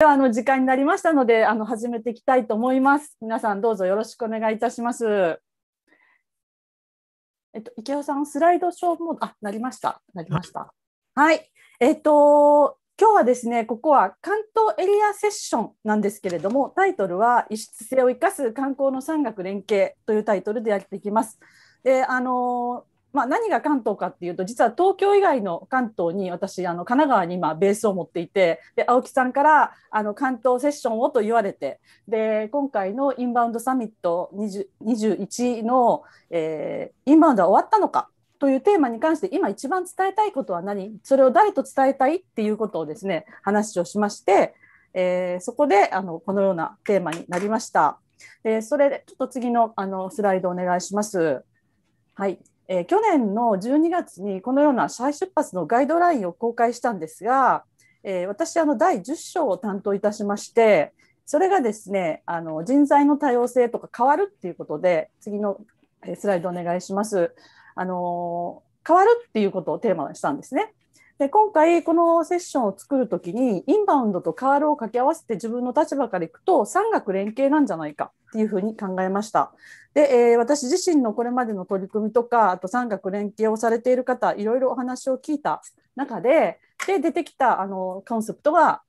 ではあの時間になりましたのであの始めていきたいと思います。皆さんどうぞよろしくお願いいたします。えっと池尾さんスライドショーもあなりましたなりました。はい。えっと今日はですねここは関東エリアセッションなんですけれどもタイトルは異質性を生かす観光の産学連携というタイトルでやっていきます。であのまあ、何が関東かっていうと実は東京以外の関東に私あの神奈川に今ベースを持っていてで青木さんからあの関東セッションをと言われてで今回のインバウンドサミット21の、えー、インバウンドは終わったのかというテーマに関して今一番伝えたいことは何それを誰と伝えたいっていうことをですね話をしまして、えー、そこであのこのようなテーマになりました。でそれでちょっと次のあのスライドお願いします。はいえー、去年の12月にこのような再出発のガイドラインを公開したんですが、えー、私あの第10章を担当いたしましてそれがですねあの人材の多様性とか変わるっていうことで次のスライドお願いします。あの変わるっていうことをテーマにしたんですね。で今回このセッションを作る時にインバウンドとカールを掛け合わせて自分の立場からいくと産学連携なんじゃないかっていうふうに考えました。で、えー、私自身のこれまでの取り組みとかあと産学連携をされている方いろいろお話を聞いた中でで出てきたあのコンセプトが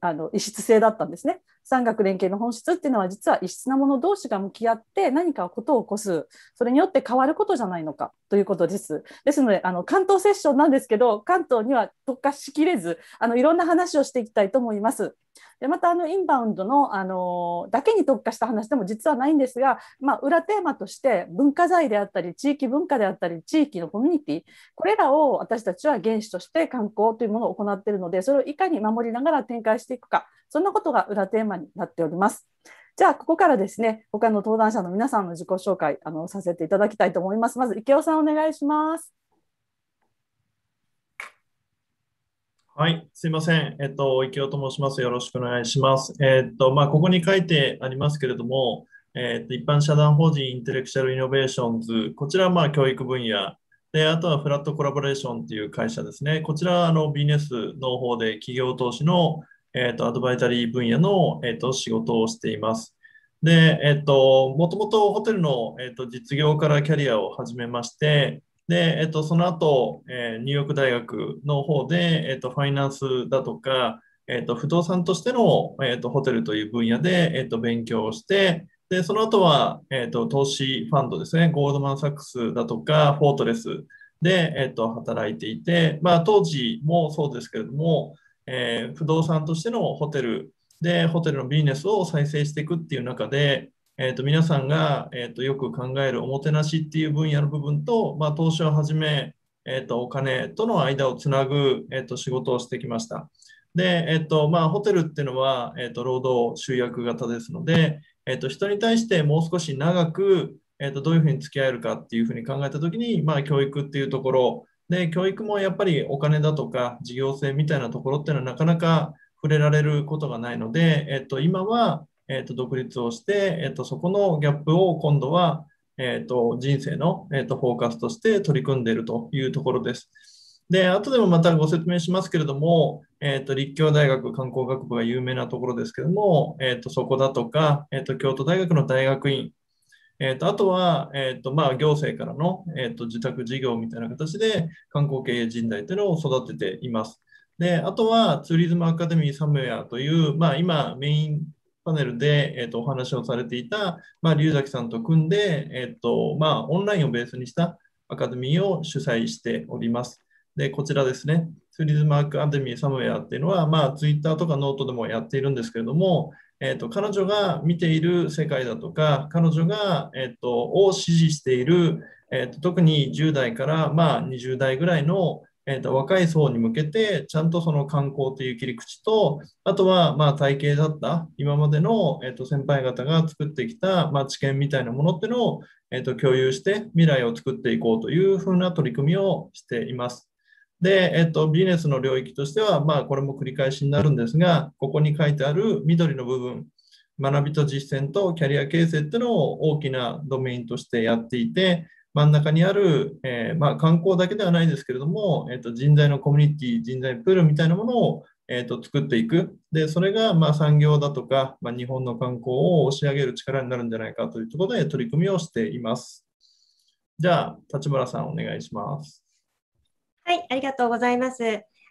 あの異質性だったんですね。産学連携の本質っていうのは実は異質なもの同士が向き合って何かことを起こすそれによって変わることじゃないのかということです。ですのであの関東セッションなんですけど関東には特化しきれずあのいろんな話をしていきたいと思います。でまたあのインバウンドの、あのだけに特化した話でも実はないんですが、まあ、裏テーマとして文化財であったり地域文化であったり地域のコミュニティこれらを私たちは原資として観光というものを行っているのでそれをいかに守りながら展開していくかそんなことが裏テーマになっております。じゃあ、ここからですね、他の登壇者の皆さんの自己紹介あのさせていただきたいと思います。まず、池尾さん、お願いします。はい、すいません。えっと、池尾と申します。よろしくお願いします。えっと、まあ、ここに書いてありますけれども、えっと、一般社団法人インテレクチャルイノベーションズ、こちらはまあ教育分野、で、あとはフラットコラボレーションという会社ですね。こちら、あの、ビジネスの方で企業投資のえっ、と、アドバイザリー分野の、えっ、と、仕事をしています。で、えっ、と、もともとホテルの、えっ、と、実業からキャリアを始めまして、で、えっ、と、その後、えニューヨーク大学の方で、えっ、と、ファイナンスだとか、えっ、と、不動産としての、えっ、と、ホテルという分野で、えっ、と、勉強をして、で、その後は、えっ、と、投資ファンドですね、ゴールドマン・サックスだとか、フォートレスで、えっ、と、働いていて、まあ、当時もそうですけれども、えー、不動産としてのホテルで、ホテルのビジネスを再生していくっていう中で、えーと、皆さんが、えーと、よく考えるおもてなしっていう分野の部分と、まあ、投資をはじめ、えーと、とお金との間をつなぐ、えー、と仕事をしてきました。で、えーとまあ、ホテルっていうのは、えー、と労働集約型ですので、えー、と人に対してもう少し長く、えー、とどういうふうに付き合えるかっていうふうに考えた時に、まあ、教育っていうところで、教育もやっぱりお金だとか事業性みたいなところっていうのはなかなか触れられることがないので、えっと、今は、えっと、独立をして、えっと、そこのギャップを今度は、えっと、人生の、えっと、フォーカスとして取り組んでいるというところです。で、後でもまたご説明しますけれども、えっ、と、立教大学観光学部が有名なところですけども、えっ、と、そこだとか、えっ、と、京都大学の大学院、えーと、あとは、えーとまあ、行政からの、えーと、自宅事業みたいな形で観光経営人材というのを育てています。であとはツーリズムアカデミーサムウェアという、まあ、今メインパネルで、えーと、お話をされていた、まあ、龍崎さんと組んで、えーとまあ、オンラインをベースにしたアカデミーを主催しております。でこちらですね、ツーリズムアカデミーサムウェアっていうのは、まあ、ツイッターとかノートでもやっているんですけれども、えーと、彼女が見ている世界だとか彼女が、えーと、を支持している、えーと特に10代から、まあ、20代ぐらいの、えー、と若い層に向けてちゃんとその観光という切り口とあとは、まあ、体系だった今までの、えー、と先輩方が作ってきた、まあ、知見みたいなものっていうのを、えー、と共有して未来を作っていこうというふうな取り組みをしています。で、えっと、ビジネスの領域としては、まあ、これも繰り返しになるんですが、ここに書いてある緑の部分、学びと実践とキャリア形成っていうのを大きなドメインとしてやっていて、真ん中にある、えー、まあ、観光だけではないですけれども、えっと人材のコミュニティ、人材プールみたいなものを、えー、と作っていく。で、それが、ま産業だとか、まあ、日本の観光を押し上げる力になるんじゃないかというところで取り組みをしています。じゃあ、立花さんお願いします。はい、ありがとうございます。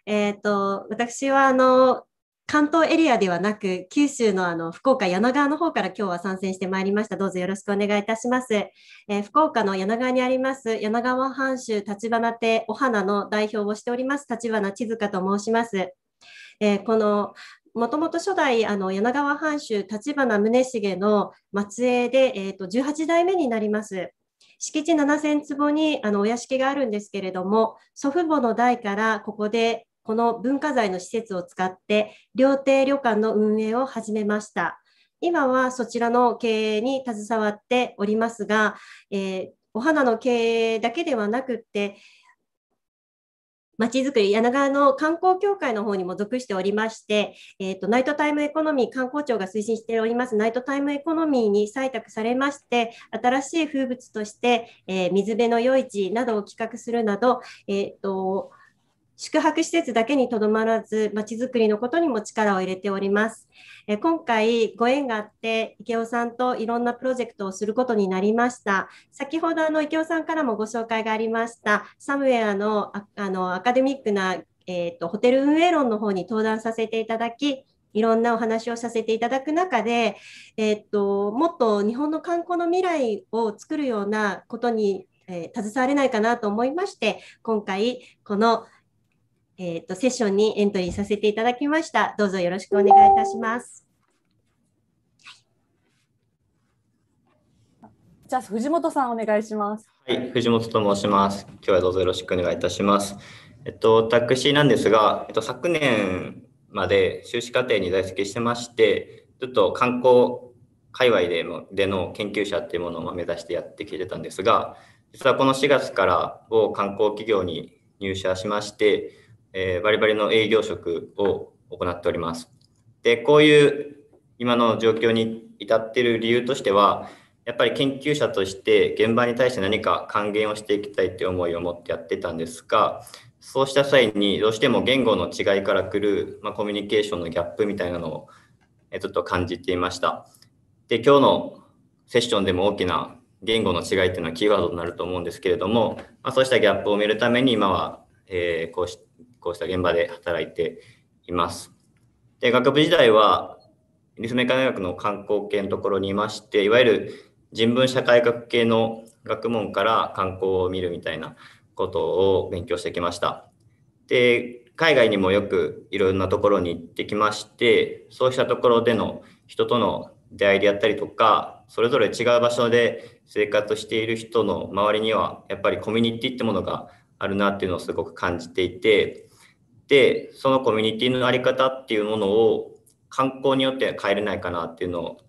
えっ、ー、と、私はあの、関東エリアではなく、九州のあの福岡、柳川の方から今日は参戦してまいりました。どうぞよろしくお願いいたします。えー、福岡の柳川にあります、柳川藩主立花お花の代表をしております、立花千塚と申します。えー、このもともと初代あの柳川藩主立花宗茂の末裔で、えーと18代目になります。敷地7000坪にあのお屋敷があるんですけれども、祖父母の代からここでこの文化財の施設を使って料亭旅館の運営を始めました。今はそちらの経営に携わっておりますが、えー、お花の経営だけではなくって、まちづくり柳川の観光協会の方にも属しておりまして、えーと、ナイトタイムエコノミー、観光庁が推進しておりますナイトタイムエコノミーに採択されまして、新しい風物として、えー、水辺の夜市などを企画するなど、えーと宿泊施設だけにとどまらず、まちづくりのことにも力を入れております。え今回、ご縁があって、池尾さんといろんなプロジェクトをすることになりました。先ほど、あの、池尾さんからもご紹介がありました、サムウェアの、あの、アカデミックな、えっ、ー、と、ホテル運営論の方に登壇させていただき、いろんなお話をさせていただく中で、えっ、ー、と、もっと日本の観光の未来を作るようなことに、えー、携われないかなと思いまして、今回、このえっ、と、セッションにエントリーさせていただきました。どうぞよろしくお願いいたします。じゃあ藤本さんお願いします。はい、藤本と申します。今日はどうぞよろしくお願いいたします。えっと、私なんですが、えっと、昨年まで修士課程に在籍してまして、ちょっと観光界隈でもでの研究者っていうものを目指してやってきてたんですが、実はこの4月から某観光企業に入社しまして、えー、バリバリの営業職を行っております。で、こういう今の状況に至っている理由としては、やっぱり研究者として現場に対して何か還元をしていきたいという思いを持ってやってたんですが、そうした際にどうしても言語の違いからくる、まあ、コミュニケーションのギャップみたいなのをちょっと感じていました。で、今日のセッションでも大きな言語の違いっていうのはキーワードになると思うんですけれども、まあ、そうしたギャップを埋めるために今は、えー、こうしこうした現場で働いています。で学部時代は立命館大学の観光系のところにいましていわゆる人文社会学系の学問から観光を見るみたいなことを勉強してきました。で海外にもよくいろんなところに行ってきましてそうしたところでの人との出会いであったりとかそれぞれ違う場所で生活している人の周りにはやっぱりコミュニティってものがあるなっていうのをすごく感じていてでそのコミュニティの在り方っていうものを観光によって変えれないかなっていうのを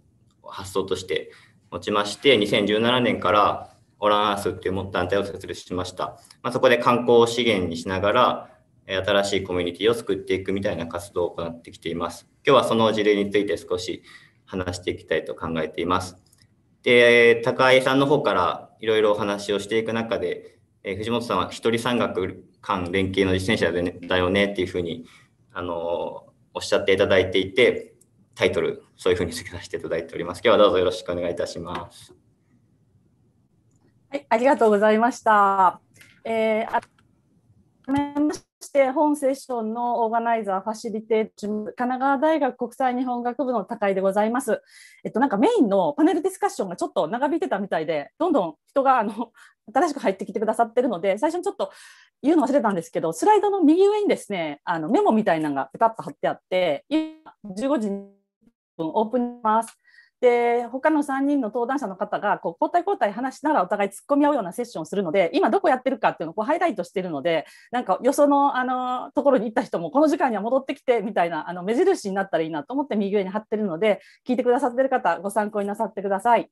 発想として持ちまして2017年からオランアースっていう団体を設立しました、まあ、そこで観光を資源にしながら新しいコミュニティを作っていくみたいな活動を行ってきています今日はその事例について少し話していきたいと考えていますで高井さんの方からいろいろお話をしていく中で、え藤本さんは一人山岳官連携の実践者で、ね、だよねっていうふうに、あのおっしゃっていただいていて、タイトル、そういうふうに付けさせていただいております。今日はどうぞよろしくお願いいたします。はい、ありがとうございました。えー、めまして本セッションのオーガナイザーファシリテーション神奈川大学国際日本学部の高井でございます。えっとなんかメインのパネルディスカッションがちょっと長引いてたみたいで、どんどん人があの新しく入ってきてくださってるので、最初にちょっと言うの忘れたんですけど、スライドの右上にですね、あのメモみたいなのがペタッと貼ってあって、今15時にオープンします。で他の3人の登壇者の方がこう交代交代話しながらお互い突っ込み合うようなセッションをするので今どこやってるかっていうのをこうハイライトしてるのでなんかよそのあのところに行った人もこの時間には戻ってきてみたいなあの目印になったらいいなと思って右上に貼ってるので聞いてくださってる方ご参考になさってください。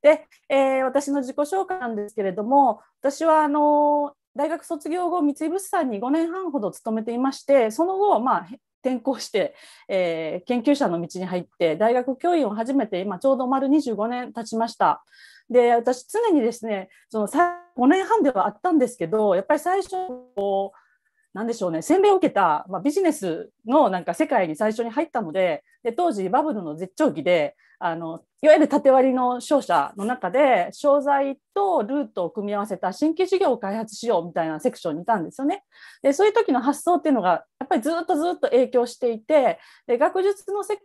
で、えー、私の自己紹介なんですけれども私はあの大学卒業後三井物産に5年半ほど勤めていましてその後、まあ、転校して、えー、研究者の道に入って大学教員を始めて今ちょうど丸25年経ちました。で私常にですねその5年半ではあったんですけどやっぱり最初こうなんでしょうね洗礼を受けた、まあ、ビジネスのなんか世界に最初に入ったのでで当時バブルの絶頂期であのいわゆる縦割りの商社の中で商材とルートを組み合わせた新規事業を開発しようみたいなセクションにいたんですよね。でそういう時の発想っていうのがやっぱりずっとずっと影響していてで学術の世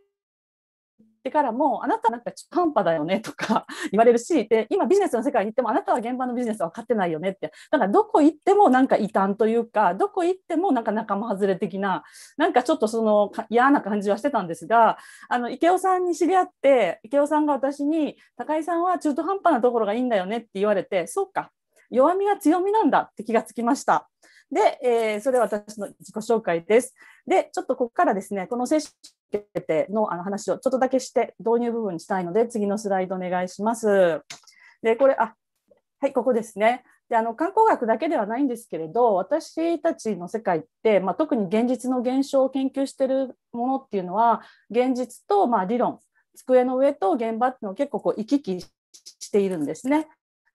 ってからも、あなたなんか中途半端だよねとか 言われるし、で、今ビジネスの世界に行っても、あなたは現場のビジネスは分かってないよねって。だからどこ行ってもなんか異端というか、どこ行ってもなんか仲間外れ的な、なんかちょっとその嫌な感じはしてたんですが、あの、池尾さんに知り合って、池尾さんが私に、高井さんは中途半端なところがいいんだよねって言われて、そうか、弱みが強みなんだって気がつきました。で、えー、それは私の自己紹介です。で、ちょっとここからですね、このけてのあの話をちょっとだけして導入部分にしたいので、次のスライドお願いします。で、これ、あ、はい、ここですね。であの観光学だけではないんですけれど私たちの世界って、まあ、特に現実の現象を研究してるものっていうのは現実とまあ理論机の上と現場っていうのを結構こう行き来しているんですね。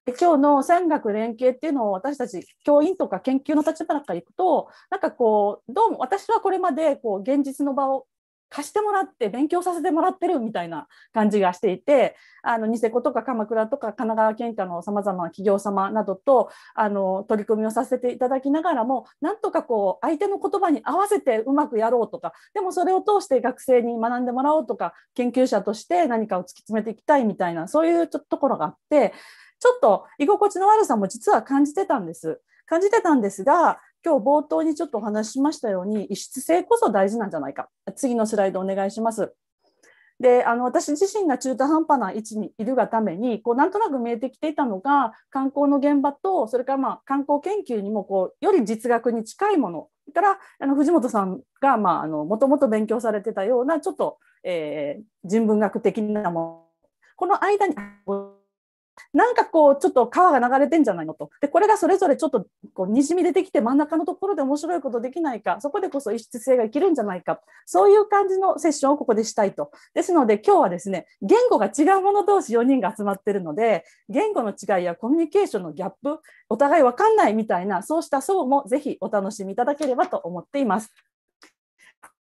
で今日の産学連携っていうのを私たち教員とか研究の立場から行くとなんかこうどうも私はこれまでこう現実の場を貸してもらって勉強させてもらってるみたいな感じがしていてあのニセコとか鎌倉とか神奈川県下のさまざまな企業様などとあの取り組みをさせていただきながらもなんとかこう相手の言葉に合わせてうまくやろうとかでもそれを通して学生に学んでもらおうとか研究者として何かを突き詰めていきたいみたいなそういうところがあってちょっと居心地の悪さも実は感じてたんです。感じてたんですが今日冒頭にちょっとお話ししましたように、異質性こそ大事なんじゃないか。次のスライドお願いします。であの私自身が中途半端な位置にいるがためにこうなんとなく見えてきていたのが観光の現場とそれからまあ観光研究にもこうより実学に近いものからあの藤本さんがもともと勉強されてたようなちょっと、えー、人文学的なものこの間になんかこうちょっと川が流れてんじゃないのとでこれがそれぞれちょっとこうにじみ出てきて真ん中のところで面白いことできないかそこでこそ異質性が生きるんじゃないかそういう感じのセッションをここでしたいとですので今日はですね言語が違うもの同士4人が集まってるので言語の違いやコミュニケーションのギャップお互い分かんないみたいなそうした層もぜひお楽しみいただければと思っています。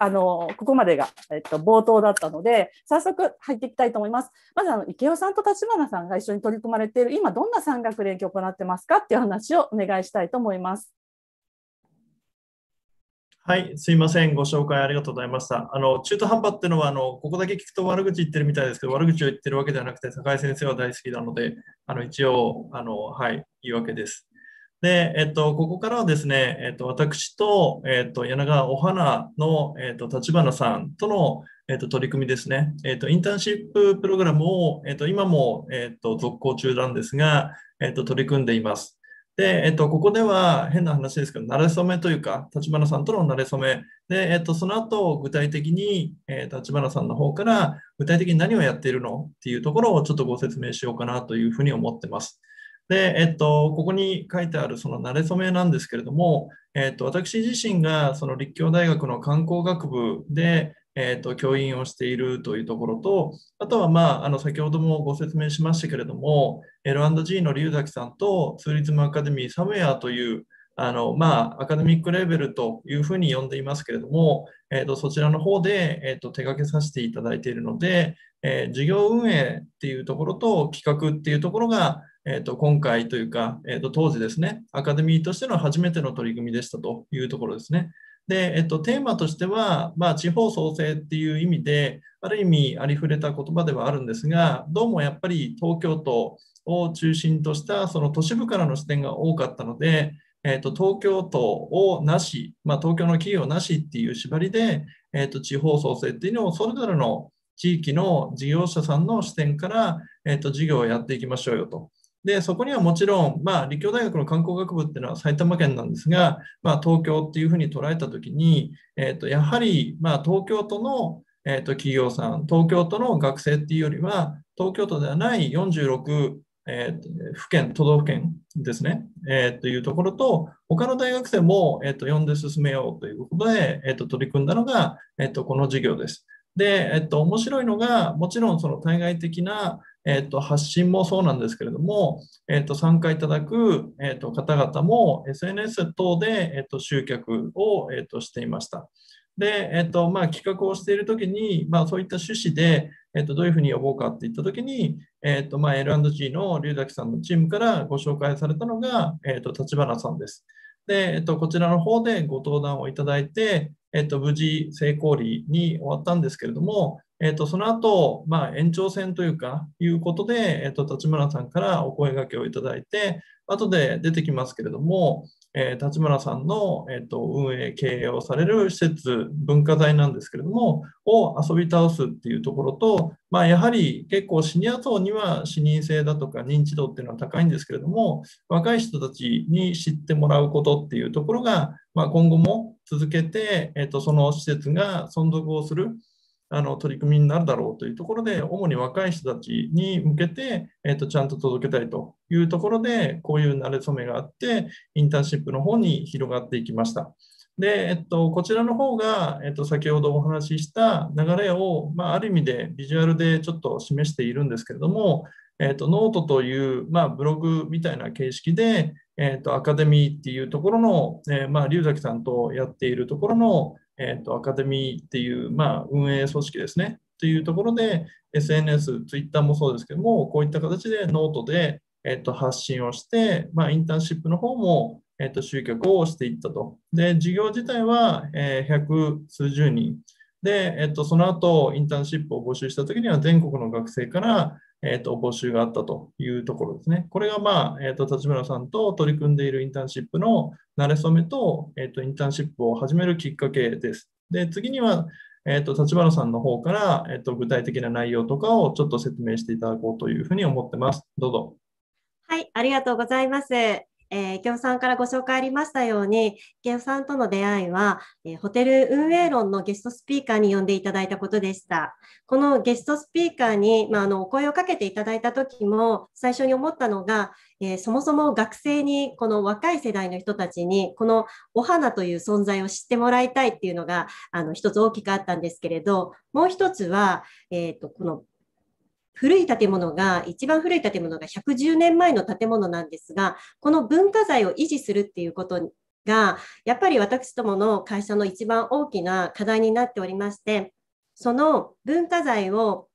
あの、ここまでが、えっと、冒頭だったので、早速入っていきたいと思います。まず、あの、池尾さんと立花さんが一緒に取り組まれている、今どんな産学連携を行ってますかっていう話をお願いしたいと思います。はい、すいません、ご紹介ありがとうございました。あの中途半端っていうのはあの、ここだけ聞くと悪口言ってるみたいですけど、悪口を言ってるわけじゃなくて、高井先生は大好きなので、あの一応あの、はい、言い訳です。で、えっと、ここからはですね、えっと、私と、えっと、柳川お花の、えっと、立花さんとの、えっと、取り組みですね。えっと、インターンシッププログラムを、えっと、今も、えっと、続行中なんですが、えっと、取り組んでいます。で、えっと、ここでは変な話ですけど、慣れ初めというか、立花さんとの慣れ初め。で、えっと、その後、具体的に、えー、立花さんの方から、具体的に何をやっているのっていうところをちょっとご説明しようかなというふうに思ってます。で、えっと、ここに書いてあるその慣れ初めなんですけれども、えっと、私自身がその立教大学の観光学部で、えっと、教員をしているというところと、あとは、まあ、あの先ほどもご説明しましたけれども、L&G の龍崎さんとツーリズムアカデミーサムエアというあのまあ、アカデミックレーベルというふうに呼んでいますけれども、えっと、そちらの方で、えっと、と手掛けさせていただいているので、えー、事業運営っていうところと企画っていうところが、えー、と今回というか、えー、と当時ですね、アカデミーとしての初めての取り組みでしたというところですね。で、えっと、テーマとしては、まあ、地方創生っていう意味で、ある意味ありふれた言葉ではあるんですが、どうもやっぱり東京都を中心としたその都市部からの視点が多かったので、えっと、東京都をなし、まあ、東京の企業なしっていう縛りで、えっと、地方創生っていうのをそれぞれの地域の事業者さんの視点から、えっと、事業をやっていきましょうよとで、そこにはもちろん、まあ、立教大学の観光学部っていうのは埼玉県なんですが、まあ、東京っていうふうに捉えたときに、えーと、やはり、まあ、東京都の、えー、と企業さん、東京都の学生っていうよりは、東京都ではない46、えーと、府県、都道府県ですね、えー、というところと、他の大学生も、えー、と呼んで進めようということで、えー、と取り組んだのが、えー、とこの授業です。で、えっと、面白いのが、もちろんその対外的な、えーと、発信もそうなんですけれども、えー、と参加いただく、えー、と方々も SNS 等で、えー、と集客を、えー、としていました。で、えーとまあ、企画をしている時に、まあ、そういった趣旨で、えー、とどういうふうに呼ぼうかっていった時に、えーとまあ、L&G の龍崎さんのチームからご紹介されたのが、えー、と立花さんです。で、えー、とこちらの方でご登壇をいただいて、えっと無事成功裏に終わったんですけれども、えっ、ー、と、その後、まあ、延長戦というか、いうことで、えっ、ー、と、立村さんからお声がけをいただいて、後で出てきますけれども、えー、立村さんの、えーと、運営、経営をされる施設、文化財なんですけれども、を遊び倒すっていうところと、まあ、やはり結構シニア層には視認性だとか認知度っていうのは高いんですけれども、若い人たちに知ってもらうことっていうところが、まあ、今後も続けて、えーとその施設が存続をする。あの取り組みになるだろうというところで、主に若い人たちに向けて、えー、とちゃんと届けたいというところで、こういう慣れ初めがあって、インターンシップの方に広がっていきました。で、えっと、こちらの方が、えっと、先ほどお話しした流れを、まあ、ある意味でビジュアルでちょっと示しているんですけれども、えっと、ノートという、まあ、ブログみたいな形式で、えっと、アカデミーっていうところの、えー、まあ、龍崎さんとやっているところの、えーと、アカデミーっていう、まあ、運営組織ですねというところで SNS、Twitter もそうですけどもこういった形でノートで、えーと、発信をして、まあ、インターンシップの方も、えーと、集客をしていったと。で事業自体は、えー、100数十人で、えー、とその後インターンシップを募集した時には全国の学生からえっ、ー、と、募集があったというところですね。これが、まあ、えっ、ー、と、立花さんと取り組んでいるインターンシップの慣れ初めと、えっ、ー、と、インターンシップを始めるきっかけです。で、次には、えっ、と、立花さんの方から、えっ、と、具体的な内容とかをちょっと説明していただこうというふうに思ってます。どうぞ。はい、ありがとうございます。えー、池尾さんからご紹介ありましたように、池尾さんとの出会いは、えー、ホテル運営論のゲストスピーカーに呼んでいただいたことでした。このゲストスピーカーに、まあ、あのお声をかけていただいた時も、最初に思ったのが、えー、そもそも学生に、この若い世代の人たちに、このお花という存在を知ってもらいたいっていうのが、あの一つ大きくあったんですけれど、もう一つは、えーとこの古い建物が、一番古い建物が110年前の建物なんですが、この文化財を維持するっていうことが、やっぱり私どもの会社の一番大きな課題になっておりまして、その文化財を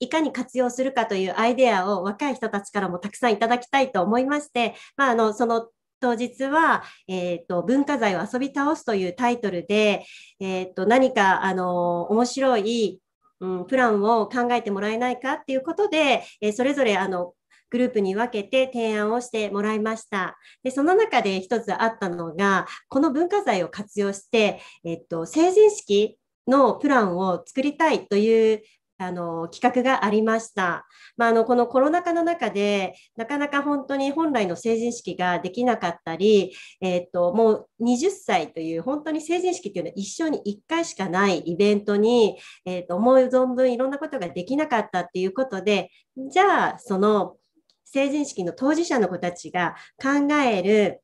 いかに活用するかというアイデアを若い人たちからもたくさんいただきたいと思いまして、まあ、あのその当日は、えーと「文化財を遊び倒す」というタイトルで、えーと、と何かあの面白いうん、プランを考えてもらえないかっていうことで、えそれぞれあのグループに分けて提案をしてもらいました。で、その中で一つあったのが、この文化財を活用して、えっと、成人式のプランを作りたいというあの企画がありました。まあ、あのこのコロナ禍の中でなかなか本当に本来の成人式ができなかったり、えー、っともう20歳という本当に成人式っていうのは一生に1回しかないイベントに、えー、っと思う存分いろんなことができなかったっていうことでじゃあその成人式の当事者の子たちが考える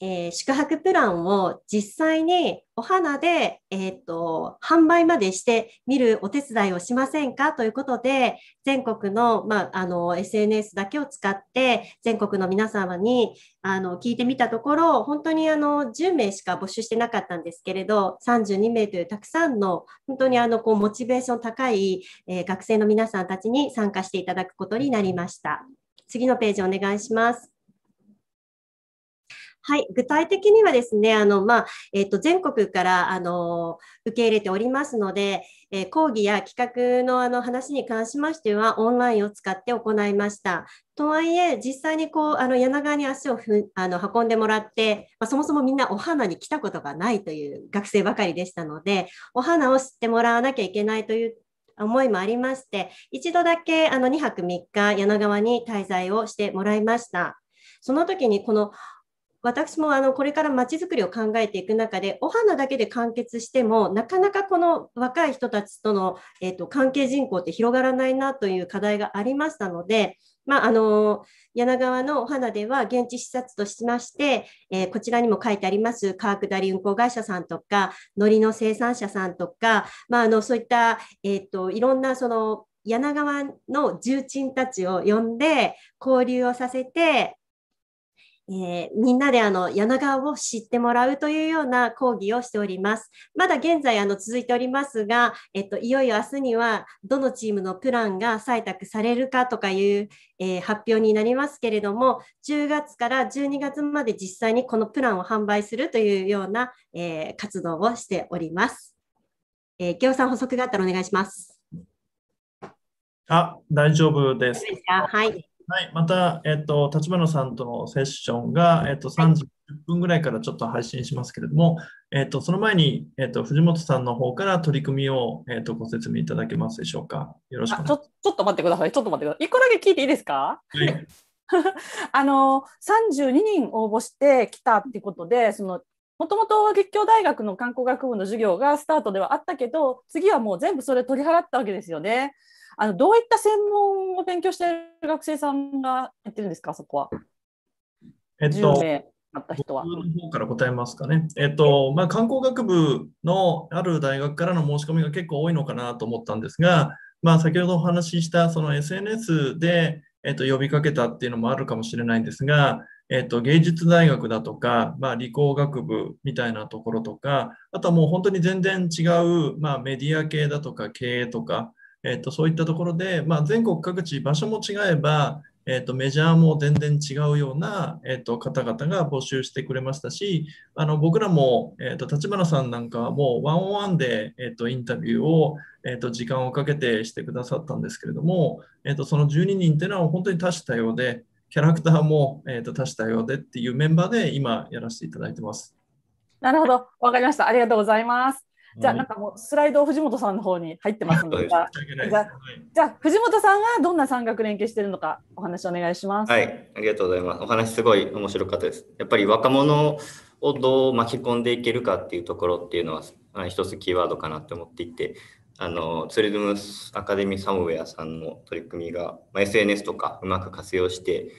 えー、宿泊プランを実際にお花で、えっ、ー、と、販売までして見るお手伝いをしませんかということで、全国の、まあ、あの、SNS だけを使って、全国の皆様に、あの、聞いてみたところ、本当にあの、10名しか募集してなかったんですけれど、32名というたくさんの、本当にあの、こう、モチベーション高い、えー、学生の皆さんたちに参加していただくことになりました。次のページお願いします。はい、具体的にはですね、あの、まあ、えっ、ー、と、全国から、あの、受け入れておりますので、えー、講義や企画のあの話に関しましては、オンラインを使って行いました。とはいえ、実際にこう、あの、柳川に足をふあの運んでもらって、まあ、そもそもみんなお花に来たことがないという学生ばかりでしたので、お花を知ってもらわなきゃいけないという思いもありまして、一度だけあの2泊3日、柳川に滞在をしてもらいました。その時にこの私もあのこれからまちづくりを考えていく中でお花だけで完結してもなかなかこの若い人たちとの、えーと、関係人口って広がらないなという課題がありましたので、まあ、あの柳川のお花では現地視察としまして、えー、こちらにも書いてあります川下り運行会社さんとか海苔の生産者さんとか、まあ、あのそういった、えーといろんなその柳川の重鎮たちを呼んで交流をさせてえー、みんなであの柳川を知ってもらうというような講義をしております。まだ現在あの続いておりますが、えっと、いよいよ明日にはどのチームのプランが採択されるかとかいう、えー、発表になりますけれども、10月から12月まで実際にこのプランを販売するというような、えー、活動をしております。えー、行さん補足があったらお願いします。あ、大丈夫です。はい。はい、また、えっと、立花さんとのセッションが、えっと、30分ぐらいからちょっと配信しますけれども、えっと、その前に、えっと、藤本さんの方から取り組みを、えっと、ご説明いただけますでしょうか。よろしくお願いします。ちょっと待ってください。ちょっと待ってください。一個だけ聞いていいですか。はい あの32人応募してきたってことでそのもともと立教大学の観光学部の授業がスタートではあったけど次はもう全部それ取り払ったわけですよね。あのどういった専門を勉強している学生さんがやってるんですか、そこは。えっと、あった人は。僕の方から答えますかね。えっと、まあ、観光学部のある大学からの申し込みが結構多いのかなと思ったんですが、まあ、先ほどお話ししたその SNS で、えっと、呼びかけたっていうのもあるかもしれないんですが、えっと、芸術大学だとか、まあ、理工学部みたいなところとか、あとはもう本当に全然違う、まあ、メディア系だとか経営とか、えっと、そういったところで、まあ、全国各地場所も違えば、えっと、メジャーも全然違うような、えっと、方々が募集してくれましたしあの僕らも、えっと、立花さんなんかはもうワンオンワンで、えっと、インタビューを、えっと、時間をかけてしてくださったんですけれども、えっと、その12人っていうのは本当に多種多様でキャラクターも、えっと、多種多様でっていうメンバーで今やらせていただいてます。なるほど、わかりました。ありがとうございます。じゃあなんかもうスライド藤本さんの方に入ってますので、じゃあ、藤本さんはどんな産学連携してるのかお話お願いします。はい、ありがとうございます。お話すごい面白かったです。やっぱり若者をどう巻き込んでいけるかっていうところっていうのは一つキーワードかなって思っていて、あのツリズムアカデミーサムウェアさんの取り組みが、まあ、SNS とかうまく活用して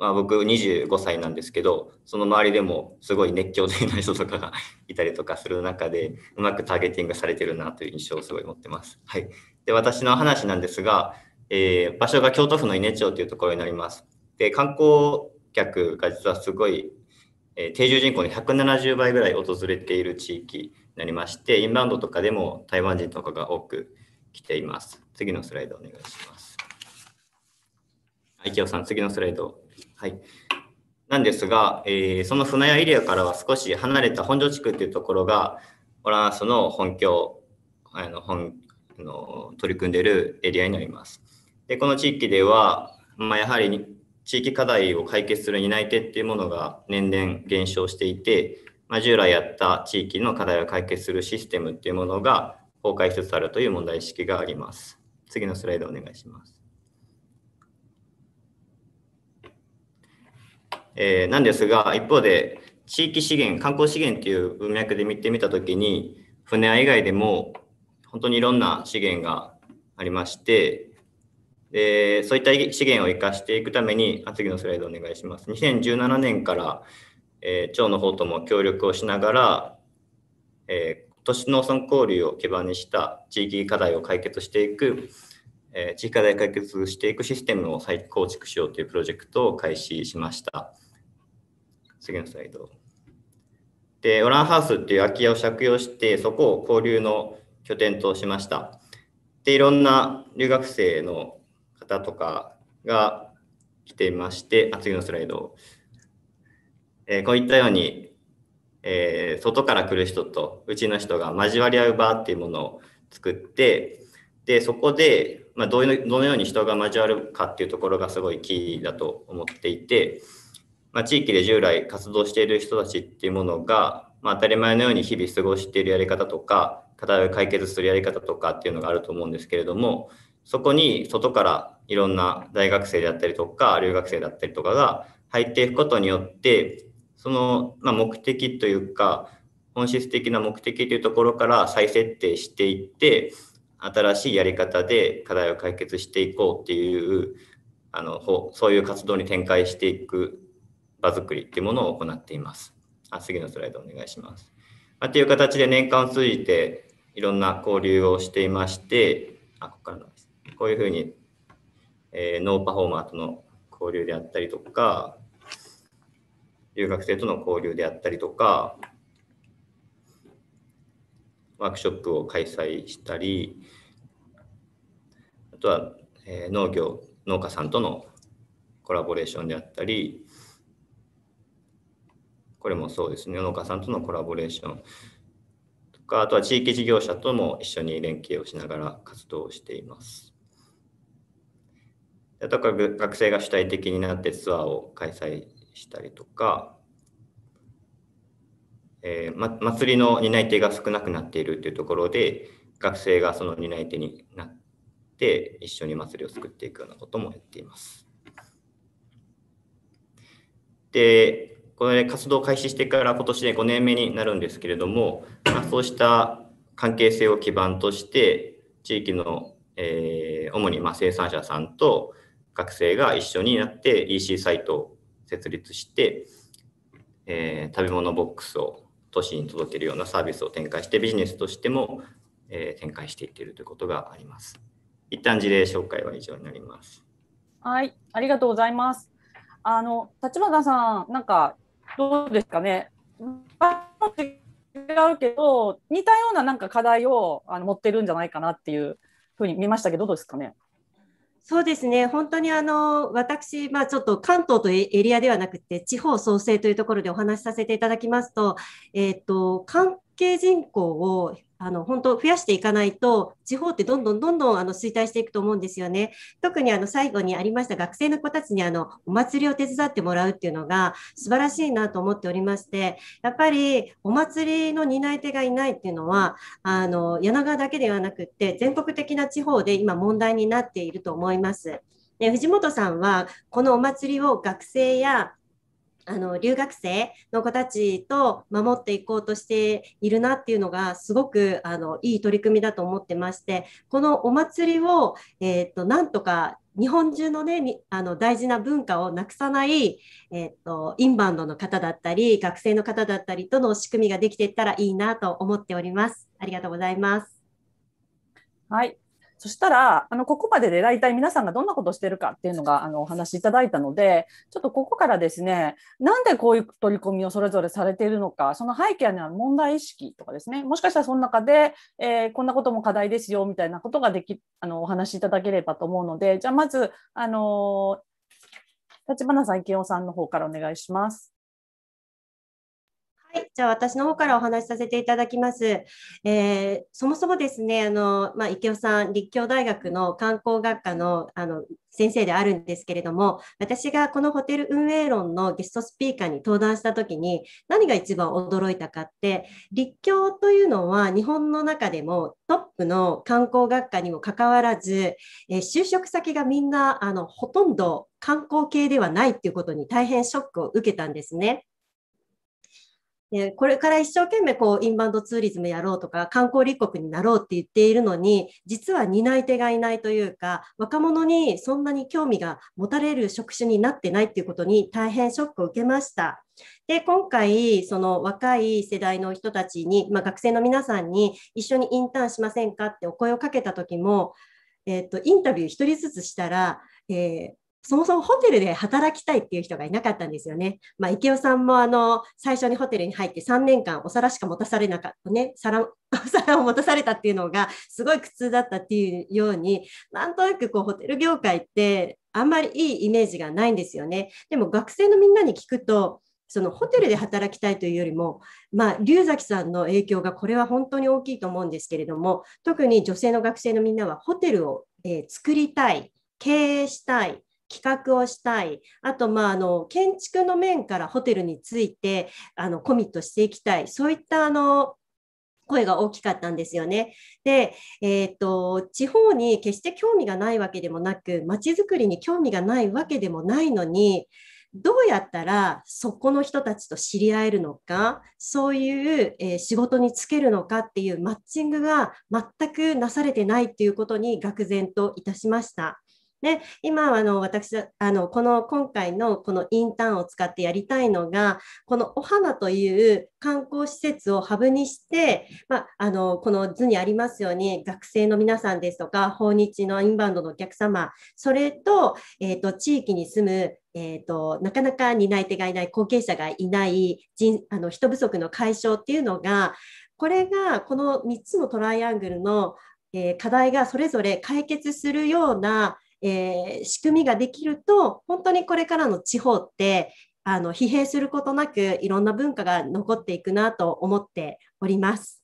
まあ、僕25歳なんですけどその周りでもすごい熱狂的な人とかが いたりとかする中でうまくターゲティングされてるなという印象をすごい持ってます。はい、で私の話なんですが、えー、場所が京都府の伊根町というところになります。で観光客が実はすごい、えー、定住人口の170倍ぐらい訪れている地域になりましてインバウンドとかでも台湾人とかが多く来ています。次のスライドお願いします。はい、さん、次のスライドはい。なんですが、えー、その船屋エリアからは少し離れた本庄地区っていうところが、オランスの本拠、あの本あの取り組んでいるエリアになります。で、この地域では、まあ、やはり地域課題を解決する担い手っていうものが年々減少していて、まあ、従来やった地域の課題を解決するシステムっていうものが崩壊しつつあるという問題意識があります。次のスライドお願いします。えー、なんですが、一方で、地域資源、観光資源という文脈で見てみたときに、船屋以外でも本当にいろんな資源がありまして、でそういった資源を生かしていくために、あ次のスライドお願いします。2017年から、えー、町の方とも協力をしながら、えー、都市農村交流を基盤にした地域課題を解決していく、えー、地域課題解決していくシステムを再構築しようというプロジェクトを開始しました。次のスライド。で、オランハウスっていう空き家を借用して、そこを交流の拠点としました。で、いろんな留学生の方とかが来ていまして、あ次のスライド。えー、こういったように、えー、外から来る人とうちの人が交わり合う場っていうものを作って、で、そこで、まあ、どういうどのように人が交わるかっていうところがすごいキーだと思っていて、まあ、地域で従来活動している人たちっていうものが、まあ、当たり前のように日々過ごしているやり方とか課題を解決するやり方とかっていうのがあると思うんですけれどもそこに外からいろんな大学生であったりとか留学生だったりとかが入っていくことによってその、ま目的というか本質的な目的というところから再設定していって新しいやり方で課題を解決していこうっていうあのそういう活動に展開していく場作りっていうものを行っています。あ次のスライドお願いします。まあ、いう形で年間を通じていろんな交流をしていまして、あここからですこういうふうに、えー、ノーパフォーマーとの交流であったりとか、留学生との交流であったりとか、ワークショップを開催したり、あとは、えー、農業、農家さんとのコラボレーションであったり、これもそうですね、農家さんとのコラボレーションとか、あとは地域事業者とも一緒に連携をしながら活動をしています。あとは学生が主体的になってツアーを開催したりとか、えーま、祭りの担い手が少なくなっているというところで、学生がその担い手になって一緒に祭りを作っていくようなこともやっています。でこれ活動開始してから今年で5年目になるんですけれども、まあ、そうした関係性を基盤として地域の、えー、主にま生産者さんと学生が一緒になって EC サイトを設立して、えー、食べ物ボックスを都市に届けるようなサービスを展開してビジネスとしても、えー、展開していっているということがあります。一旦事例紹介は以上になります。はい、ありがとうございます。あの立花さん、なんかどうですかね。違うけど似たようななんか課題をあの持ってるんじゃないかなっていうふうに見ましたけどどうですかね。そうですね本当にあの私、まあ、ちょっと関東とエリアではなくて地方創生というところでお話しさせていただきますと、えーと、関計人口をあの本当増やしていかないと地方ってどんどんどんどんあの衰退していくと思うんですよね。特にあの最後にありました学生の子たちにあのお祭りを手伝ってもらうっていうのが素晴らしいなと思っておりましてやっぱりお祭りの担い手がいないっていうのはあの柳川だけではなくって全国的な地方で今問題になっていると思います。で藤本さんはこのお祭りを学生やあの留学生の子たちと守っていこうとしているなっていうのがすごくあのいい取り組みだと思ってましてこのお祭りを、えーと、なんとか日本中のねあの大事な文化をなくさない、えーと、とインバウンドの方だったり学生の方だったりとの仕組みができていったらいいなと思っております。ありがとうございます。はい、そしたら、あの、ここまでで大体皆さんがどんなことをしてるかっていうのが、あの、お話しいただいたので、ちょっとここからですね、なんでこういう取り組みをそれぞれされているのか、その背景には問題意識とかですね、もしかしたらその中で、えー、こんなことも課題ですよ、みたいなことができ、あの、お話しいただければと思うので、じゃあまず、あのー、立花さん、池尾さんの方からお願いします。はい、じゃあ私の方からお話しさせていただきます。えー、そもそもですね、あのまあ、池尾さん、立教大学の観光学科のあの先生であるんですけれども、私がこのホテル運営論のゲストスピーカーに登壇した時に、何が一番驚いたかって、立教というのは日本の中でもトップの観光学科にもかかわらず、えー、就職先がみんなあのほとんど観光系ではないっていうことに大変ショックを受けたんですね。これから一生懸命こうインバウンドツーリズムやろうとか観光立国になろうって言っているのに実は担い手がいないというか若者にそんなに興味が持たれる職種になってないっていうことに大変ショックを受けました。で今回その若い世代の人たちに、まあ、学生の皆さんに一緒にインターンしませんかってお声をかけた時も、えーとインタビュー1人ずつしたら、えーそもそもホテルで働きたいっていう人がいなかったんですよね。まあ、池尾さんもあの最初にホテルに入って3年間お皿しか持たされなかったね、皿 お皿を持たされたっていうのがすごい苦痛だったっていうように、なんとなくこうホテル業界ってあんまりいいイメージがないんですよね。でも学生のみんなに聞くと、そのホテルで働きたいというよりも、まあ、龍崎さんの影響がこれは本当に大きいと思うんですけれども、特に女性の学生のみんなはホテルを、えー、作りたい、経営したい、企画をしたいあと、まあ、あの建築の面からホテルについてあのコミットしていきたいそういったあの声が大きかったんですよね。で、えーと、地方に決して興味がないわけでもなくまちづくりに興味がないわけでもないのにどうやったらそこの人たちと知り合えるのかそういう、えー、仕事に就けるのかっていうマッチングが全くなされてないっていうことに愕然といたしました。で今あの私あのこの今回のこのインターンを使ってやりたいのがこのお花という観光施設をハブにして、まあ、あのこの図にありますように学生の皆さんですとか訪日のインバウンドのお客様それと,、えーと、地域に住むえーと、となかなか担い手がいない後継者がいない人あの人不足の解消っていうのがこれがこの3つのトライアングルの、えー、課題がそれぞれ解決するようなえー、仕組みができると本当にこれからの地方ってあの疲弊することなくいろんな文化が残っていくなと思っております。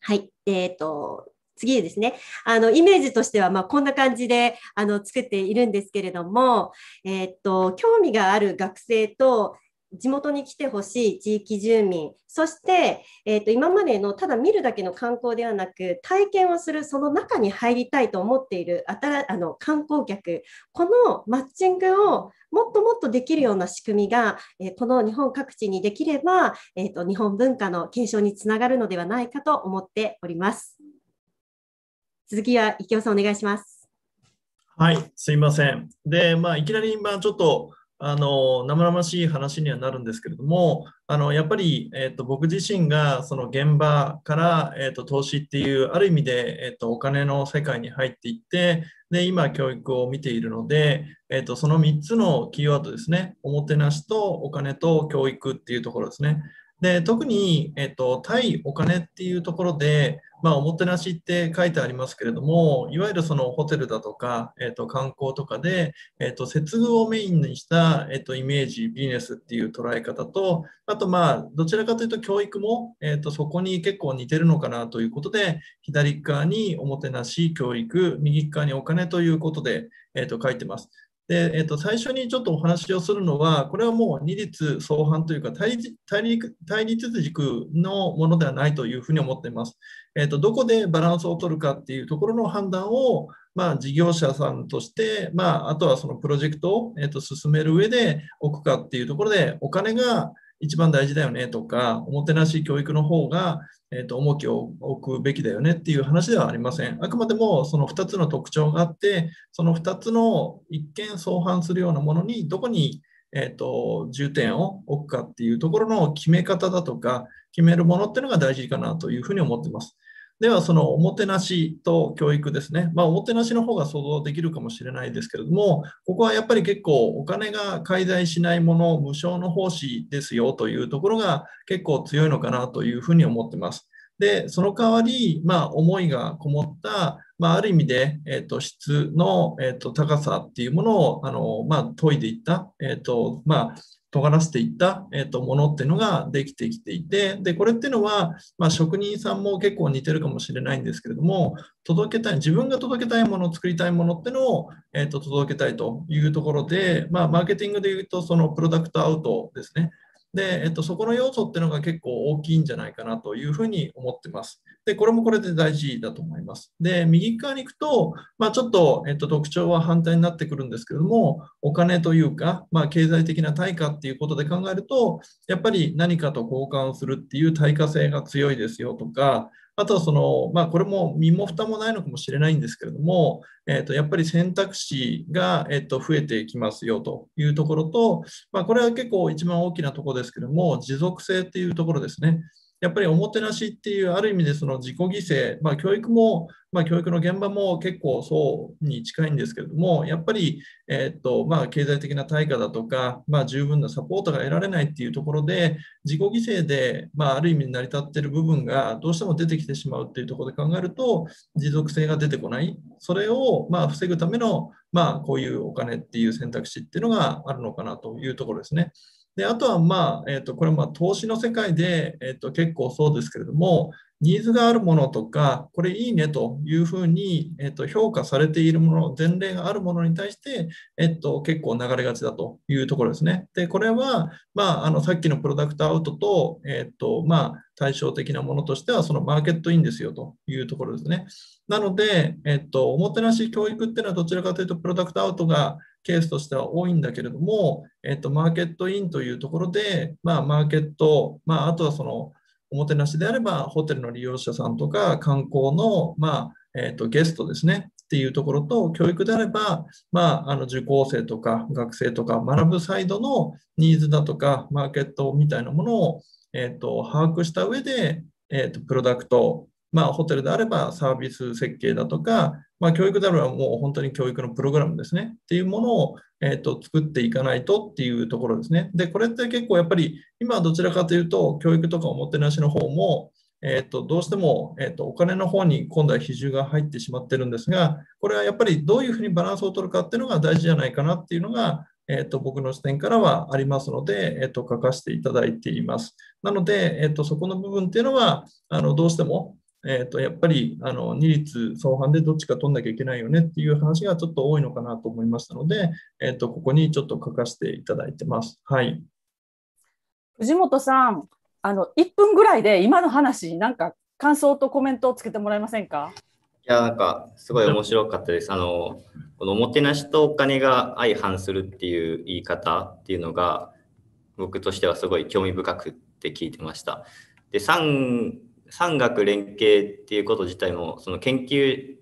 はい、えーと、次ですねあのイメージとしてはまこんな感じであの作っているんですけれども、えーと興味がある学生と地元に来てほしい地域住民そして、えーと、今までのただ見るだけの観光ではなく体験をするその中に入りたいと思っているあたあの観光客このマッチングをもっともっとできるような仕組みが、えー、この日本各地にできれば、えーと、と日本文化の継承につながるのではないかと思っております。続きは池尾さんお願いします。はい、すいません。で、まあ、いきなり、まあ、ちょっとあの生々しい話にはなるんですけれどもあのやっぱり、えーと、僕自身がその現場から、えーと、投資っていうある意味で、えーとお金の世界に入っていってで今教育を見ているので、えー、とその3つのキーワードですねおもてなしとお金と教育っていうところですねで特に、えっと、対お金っていうところで、まあ、おもてなしって書いてありますけれども、いわゆるそのホテルだとか、えっと、観光とかで、えっと、接遇をメインにした、えっと、イメージ、ビジネスっていう捉え方と、あと、まあ、どちらかというと教育も、えっと、そこに結構似てるのかなということで、左側におもてなし、教育、右側にお金ということで、えっと、書いてます。で、えー、と最初にちょっとお話をするのは、これはもう二律相反というか対立対立軸のものではないというふうに思っています。えーと、どこでバランスを取るかっていうところの判断を、まあ、事業者さんとして、まあ、あとはそのプロジェクトを、えーと進める上で置くかっていうところで、お金が一番大事だよねとか、おもてなし教育の方が、えーと、重きを置くべきだよねっていう話ではありません。あくまでもその2つの特徴があって、その2つの一見相反するようなものにどこに、えーと、と重点を置くかっていうところの決め方だとか、決めるものっていうのが大事かなというふうに思ってます。では、そのおもてなしと教育ですね。まあ、おもてなしの方が想像できるかもしれないですけれども、ここはやっぱり結構お金が介在しないもの、無償の奉仕ですよというところが結構強いのかなというふうに思ってます。で、その代わり、まあ、思いがこもった、まあ、ある意味で、えー、と質の、えー、と高さっていうものをあの、まあ、研いでいった、えーとまあ、尖らせていった、えー、とものっていうのができてきていてでこれっていうのは、まあ、職人さんも結構似てるかもしれないんですけれども届けたい自分が届けたいもの作りたいものっていうのを、えー、と届けたいというところで、まあ、マーケティングで言うとそのプロダクトアウトですねで、えっと、そこの要素っていうのが結構大きいんじゃないかなというふうに思ってます。で、これもこれで大事だと思います。で、右側に行くと、まあ、ちょっと、えっと、特徴は反対になってくるんですけれども、お金というか、まあ、経済的な対価っていうことで考えると、やっぱり何かと交換するっていう対価性が強いですよとか、あとはその、まあ、これも身も蓋もないのかもしれないんですけれども、えー、とやっぱり選択肢が、えー、と増えてきますよというところと、まあ、これは結構一番大きなところですけども、持続性っていうところですね。やっぱりおもてなしっていうある意味でその自己犠牲、まあ、教育も、まあ、教育の現場も結構そうに近いんですけれどもやっぱり、えー、っとまあ、経済的な対価だとか、まあ、十分なサポートが得られないっていうところで自己犠牲で、まあ、ある意味成り立ってる部分がどうしても出てきてしまうっていうところで考えると持続性が出てこないそれをまあ防ぐための、まあ、こういうお金っていう選択肢っていうのがあるのかなというところですね。で、あとは、まあ、えー、と、これはまあ投資の世界で、えっ、ー、と、結構そうですけれども、ニーズがあるものとか、これいいねというふうに、えっと、評価されているもの、前例があるものに対して、えっと、結構流れがちだというところですね。で、これは、まあ、あのさっきのプロダクトアウトと、えっとまあ、対照的なものとしては、そのマーケットインですよというところですね。なので、えっと、おもてなし教育っていうのはどちらかというと、プロダクトアウトがケースとしては多いんだけれども、えっと、マーケットインというところで、まあ、マーケット、まあ、あとはそのおもてなしであればホテルの利用者さんとか観光の、まあえっと、ゲストですねっていうところと教育であれば、まあ、あの受講生とか学生とか学ぶサイドのニーズだとかマーケットみたいなものを、えっと、把握した上で、えっと、プロダクトまあ、ホテルであればサービス設計だとか、まあ、教育であればもう本当に教育のプログラムですねっていうものを、えーと、作っていかないとっていうところですね。で、これって結構やっぱり今どちらかというと教育とかおもてなしの方も、えーと、どうしても、えーと、とお金の方に今度は比重が入ってしまってるんですが、これはやっぱりどういうふうにバランスを取るかっていうのが大事じゃないかなっていうのが、えー、と僕の視点からはありますので、えー、と書かせていただいています。なので、えー、とそこの部分っていうのはあのどうしてもえーと、やっぱりあの二律相反でどっちか取んなきゃいけないよねっていう話がちょっと多いのかなと思いましたので、えーと、とここにちょっと書かせていただいてます。はい、藤本さんあの1分ぐらいで今の話なんか感想とコメントをつけてもらえませんかいやなんかすごい面白かったです。あのこのおもてなしとお金が相反するっていう言い方っていうのが僕としてはすごい興味深くって聞いてました。で3産学連携っていうこと自体もその研究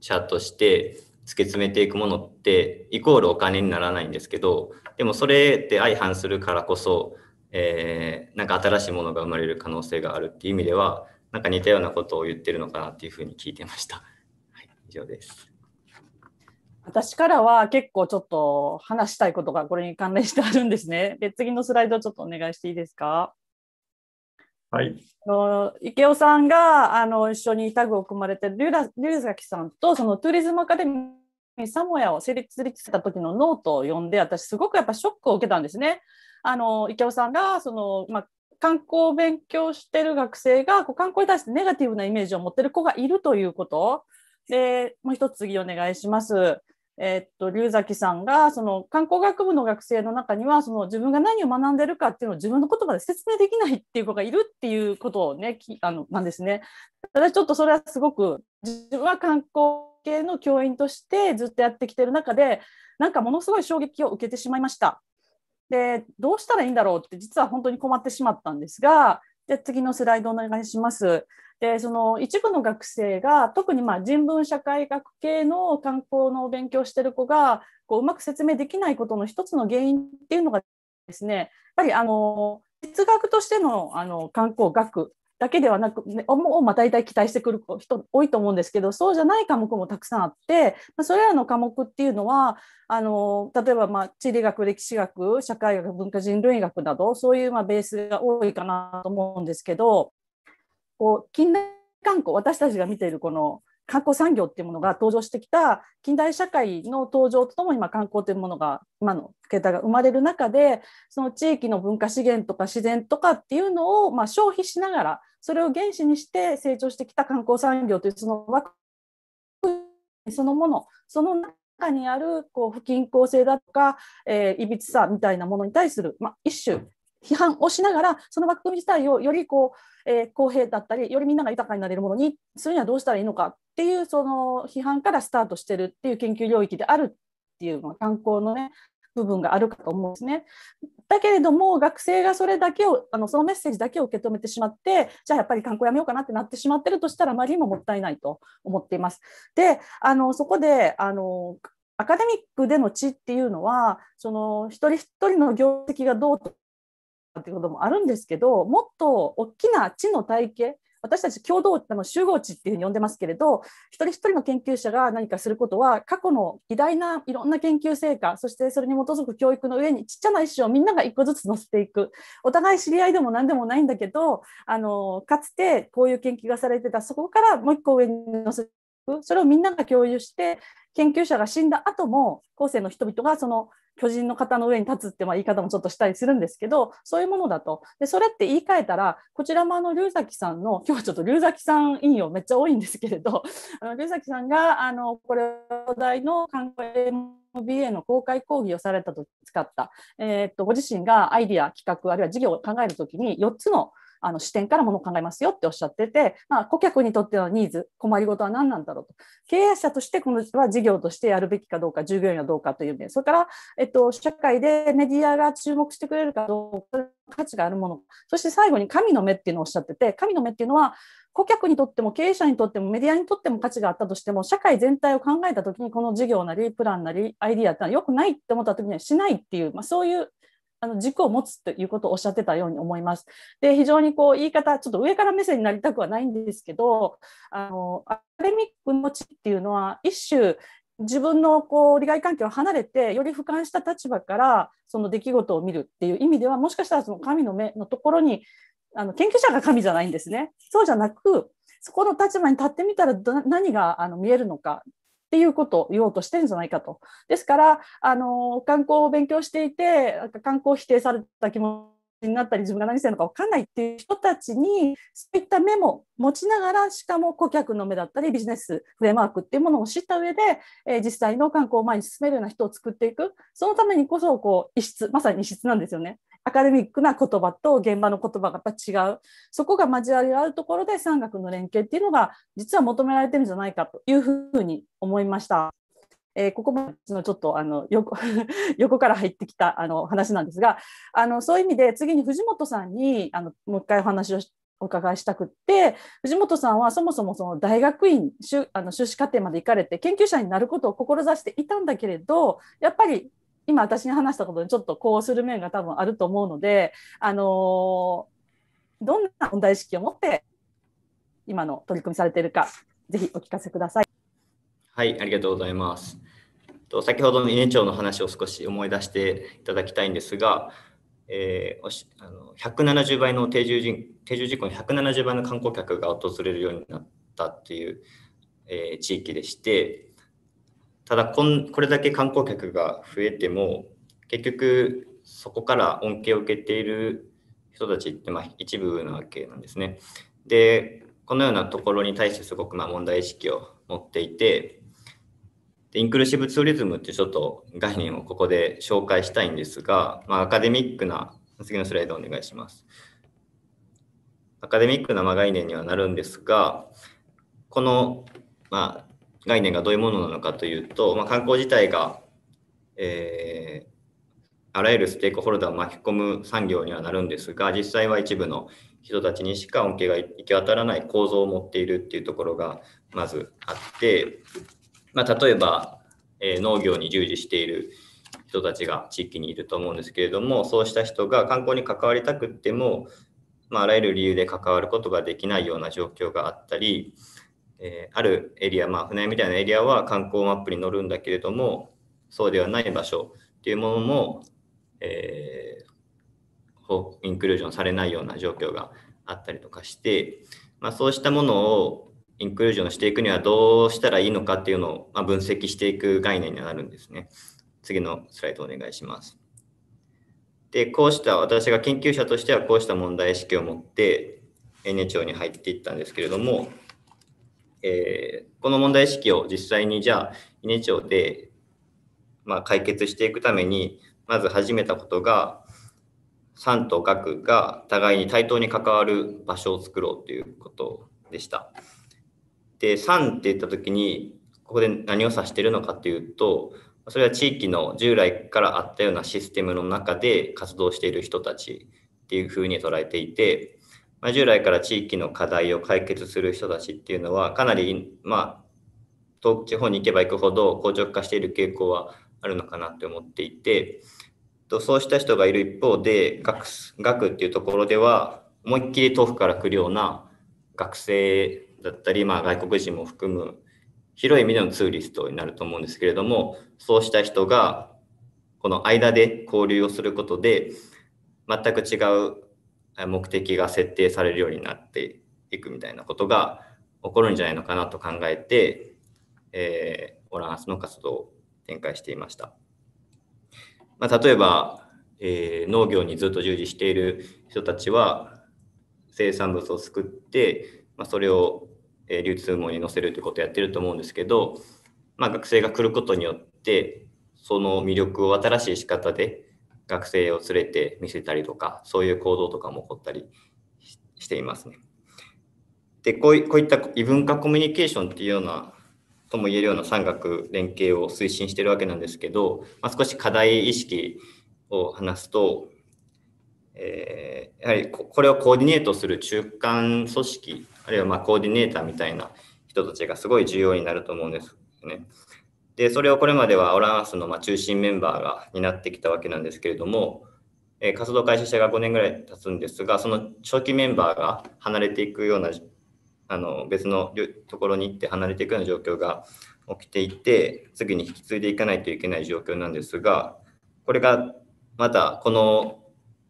者として突き詰めていくものってイコールお金にならないんですけどでもそれって相反するからこそ、えー、なんか新しいものが生まれる可能性があるっていう意味ではなんか似たようなことを言ってるのかなっていうふうに聞いてました。はい、以上です私からは結構ちょっと話したいことがこれに関連してあるんですね。で次のスライドちょっとお願いしていいですか。はい、あの池尾さんがあの一緒にタグを組まれてる龍崎さんとそのトゥーリズムアカデミーサモヤを成立した時のノートを読んで私すごくやっぱショックを受けたんですね。あの池尾さんがその、まあ、観光を勉強してる学生がこう観光に対してネガティブなイメージを持ってる子がいるということでもう一つ次お願いします。えっと、龍崎さんがその観光学部の学生の中にはその自分が何を学んでるかっていうのを自分の言葉で説明できないっていう子がいるっていうことをねあのなんですね。私ちょっとそれはすごく自分は観光系の教員としてずっとやってきてる中でなんかものすごい衝撃を受けてしまいました。でどうしたらいいんだろうって実は本当に困ってしまったんですがじゃ次のスライドお願いします。でその一部の学生が特にまあ人文社会学系の観光の勉強してる子がこううまく説明できないことの一つの原因っていうのがですねやっぱりあの哲学としてのあの観光学だけではなく、ね、をまあ大体期待してくる人多いと思うんですけどそうじゃない科目もたくさんあって、まあ、それらの科目っていうのはあの例えばまあ地理学歴史学社会学文化人類学などそういうまあベースが多いかなと思うんですけどこう近代観光私たちが見ているこの観光産業っていうものが登場してきた近代社会の登場とともに、まあ、観光というものが今の形態が生まれる中でその地域の文化資源とか自然とかっていうのを、まあ、消費しながらそれを原資にして成長してきた観光産業というその枠そのものその中にあるこう不均衡性だとか、えー、いびつさみたいなものに対する、まあ、一種批判をしながらその枠組み自体をよりこう、えー、公平だったりよりみんなが豊かになれるものにするにはどうしたらいいのかっていうその批判からスタートしてるっていう研究領域であるっていうの観光のね部分があるかと思うんですね。だけれども学生がそれだけをあのそのメッセージだけを受け止めてしまってじゃあやっぱり観光やめようかなってなってしまってるとしたらあまりにももったいないと思っています。であのそこであのアカデミックでの知っていうのはその一人一人の業績がどうとっていうこともあるんですけどもっと大きな地の体系私たち共同の集合地っていうふうに呼んでますけれど一人一人の研究者が何かすることは過去の偉大ないろんな研究成果そしてそれに基づく教育の上にちっちゃな石をみんなが一個ずつ載せていくお互い知り合いでも何でもないんだけどあのかつてこういう研究がされてたそこからもう一個上に載せていくそれをみんなが共有して研究者が死んだ後も後世の人々がその巨人の方の上に立つってまあ言い方もちょっとしたりするんですけどそういうものだとでそれって言い換えたらこちらもあの龍崎さんの 今日はちょっと龍崎さん引用めっちゃ多いんですけれど あの龍崎さんがあのこれお題の考え MBA の公開講義をされたと使った、えー、っとご自身がアイディア企画あるいは事業を考えるときに4つのあの視点からものを考えますよっておっしゃってて、まあ、顧客にとってのニーズ、困りごとは何なんだろうと。経営者として、この人は事業としてやるべきかどうか、従業員はどうかという面、それから、えっと、社会でメディアが注目してくれるかどうか、価値があるもの、そして最後に神の目っていうのをおっしゃってて、神の目っていうのは、顧客にとっても経営者にとってもメディアにとっても価値があったとしても社会全体を考えた時にこの事業なりプランなりアイディアってのは良くないって思った時にはしないっていう、まあ、そういうあの軸を持つということをおっしゃってたように思います。で非常にこう言い方ちょっと上から目線になりたくはないんですけどあのアカデミックの地っていうのは一種自分のこう利害関係を離れてより俯瞰した立場からその出来事を見るっていう意味ではもしかしたらその神の目のところにあの研究者が神じゃないんですね。そうじゃなくそこの立場に立ってみたら何があの見えるのかっていうことを言おうとしてるんじゃないかと。ですから、あの、観光を勉強していて、観光否定された気持ちになったり自分が何してるのか分かんないっていう人たちにそういった目も持ちながらしかも顧客の目だったりビジネスフレームワークっていうものを知った上で、え実際の観光を前に進めるような人を作っていくそのためにこそこう異質まさに異質なんですよねアカデミックな言葉と現場の言葉がやっぱ違うそこが交わりがあるところで産学の連携っていうのが実は求められてるんじゃないかというふうに思いました。えー、ここものちょっとあの横 横から入ってきたあの話なんですがあのそういう意味で次に藤本さんにあのもう一回お話をお伺いしたくって藤本さんはそもそもその大学院あの修士課程まで行かれて研究者になることを志していたんだけれどやっぱり今私に話したことにちょっとこうする面が多分あると思うので、あのー、どんな問題意識を持って今の取り組みされているか、ぜひお聞かせください。はい、ありがとうございます。と先ほどの伊根町の話を少し思い出していただきたいんですが、えー、あの170倍の定住人定住事故の170倍の観光客が訪れるようになったっていう、えー、地域でして、ただこん、これだけ観光客が増えても、結局、そこから恩恵を受けている人たちって、まあ、一部なわけなんですね。で、このようなところに対してすごくまあ問題意識を持っていて、インクルーシブツーリズムってちょっと概念をここで紹介したいんですが、まあ、アカデミックな、次のスライドお願いします。アカデミックな概念にはなるんですが、この、まあ、概念がどういうものなのかというと、まあ、観光自体が、えー、あらゆるステークホルダーを巻き込む産業にはなるんですが実際は一部の人たちにしか恩恵が行き渡らない構造を持っているっていうところがまずあって、まあ、例えば、えー、農業に従事している人たちが地域にいると思うんですけれどもそうした人が観光に関わりたくっても、まあ、あらゆる理由で関わることができないような状況があったりえー、あるエリア、まあ、船屋みたいなエリアは観光マップに載るんだけれども、そうではない場所っていうものも、えー、インクルージョンされないような状況があったりとかして、まあ、そうしたものをインクルージョンしていくにはどうしたらいいのかっていうのを、まあ、分析していく概念になるんですね。次のスライドお願いします。で、こうした私が研究者としてはこうした問題意識を持って NHO に入っていったんですけれども、えー、この問題意識を実際にじゃあ稲町で、まあ、解決していくためにまず始めたことが産と学が互いに対等に関わる場所を作ろうということでした。で産って言った時にここで何を指してるのかというとそれは地域の従来からあったようなシステムの中で活動している人たちっていうふうに捉えていてまあ、従来から地域の課題を解決する人たちっていうのはかなり、まあ、東地方に行けば行くほど硬直化している傾向はあるのかなって思っていてそうした人がいる一方で学学っていうところでは思いっきり遠くから来るような学生だったり、まあ、外国人も含む広い意味でのツーリストになると思うんですけれどもそうした人がこの間で交流をすることで全く違う目的が設定されるようになっていくみたいなことが起こるんじゃないのかなと考えて、えー、オランスの活動を展開していました。まあ、例えば、えー、農業にずっと従事している人たちは生産物を作って、まあ、それを流通網に載せるということをやってると思うんですけど、まあ、学生が来ることによってその魅力を新しい仕方で学生を連れて見せたりとか、そういう行動とかも起こったりしていますね。でこういった異文化コミュニケーションっていうようなとも言えるような産学連携を推進してるわけなんですけど、まあ、少し課題意識を話すと、えー、やはりこれをコーディネートする中間組織あるいはまコーディネーターみたいな人たちがすごい重要になると思うんですよね。で、それをこれまではオランスのま中心メンバーが担ってきたわけなんですけれども、え活動開始してが5年ぐらい経つんですが、その長期メンバーが離れていくような、あの別のところに行って離れていくような状況が起きていて、次に引き継いでいかないといけない状況なんですが、これがまたこの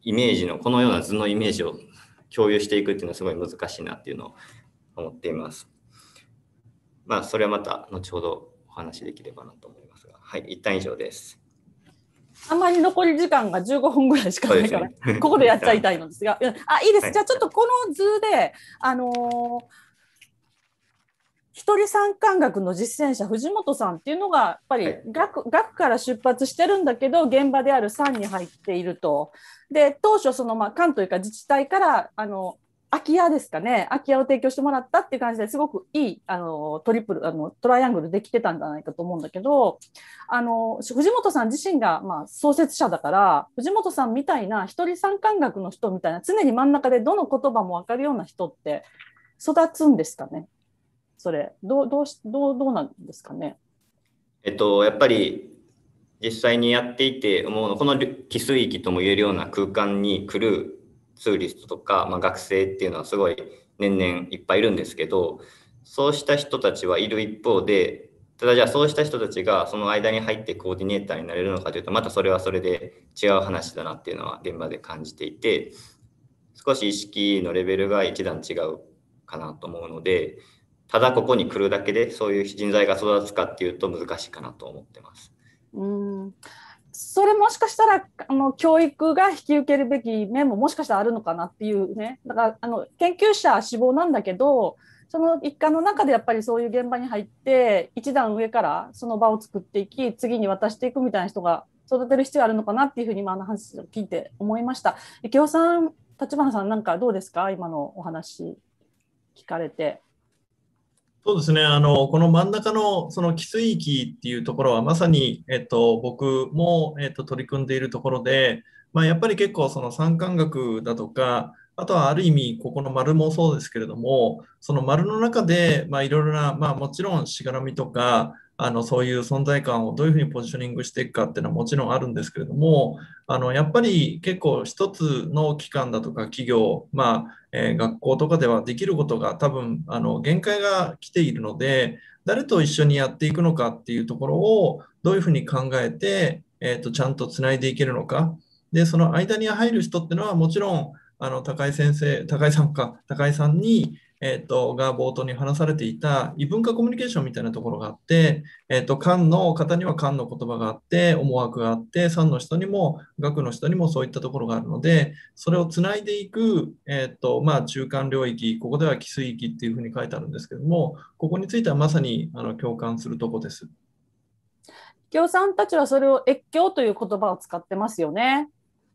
イメージの、このような図のイメージを共有していくっていうのはすごい難しいなっていうのを思っています。まあ、それはまた後ほどお話できればなと思いますが、はい、一旦以上です。あんまり残り時間が15分ぐらいしかないから、ね、ここでやっちゃいたいのですが、あいいです、はい、じゃあちょっとこの図で、あのー、一人参観学の実践者、藤本さんっていうのが、やっぱり学はい、学から出発してるんだけど、現場である3に入っていると。で、当初、その、まあ、官というか自治体から、あの、空き家ですかね空き家を提供してもらったっていう感じですごくいいあのトリプルあのトライアングルできてたんじゃないかと思うんだけどあの藤本さん自身が、まあ、創設者だから藤本さんみたいな一人参観学の人みたいな常に真ん中でどの言葉も分かるような人って育つんですかねそれどうどうどうどうなんですかねえっとやっぱり実際にやっていてもうこの寄水域とも言えるような空間に来るツーリストとか、まあ、学生っていうのはすごい年々いっぱいいるんですけどそうした人たちはいる一方でただじゃあそうした人たちがその間に入ってコーディネーターになれるのかというとまたそれはそれで違う話だなっていうのは現場で感じていて少し意識のレベルが一段違うかなと思うのでただここに来るだけでそういう人材が育つかっていうと難しいかなと思ってます。うんそれもしかしたらあの教育が引き受けるべき面ももしかしたらあるのかなっていうねだからあの研究者志望なんだけどその一環の中でやっぱりそういう現場に入って一段上からその場を作っていき次に渡していくみたいな人が育てる必要あるのかなっていうふうに今あの話を聞いて思いました。池尾さん、立花さんなんかどうですか今のお話聞かれて。そうですねあのこの真ん中のその寄水域っていうところはまさに、えっと、僕も、えっと、取り組んでいるところで、まあ、やっぱり結構その三間学だとかあとはある意味ここの丸もそうですけれどもその丸の中で、まあ、いろいろな、まあ、もちろんしがらみとかあのそういう存在感をどういうふうにポジショニングしていくかっていうのはもちろんあるんですけれどもあのやっぱり結構一つの機関だとか企業、まあえ学校とかではできることが多分あの限界が来ているので誰と一緒にやっていくのかっていうところをどういうふうに考えて、えーと、とちゃんとつないでいけるのかでその間に入る人っていうのはもちろんあの高井先生高井さんか高井さんに、えーと、が冒頭に話されていた異文化コミュニケーションみたいなところがあって、えーと、との方には漢の言葉があって思惑があって産の人にも学の人にもそういったところがあるのでそれをつないでいく、えーとまあ、中間領域ここでは寄水域っていうふうに書いてあるんですけどもここについてはまさにあの共感するとこです。教さんたちはそれを越境という言葉を使ってますよね。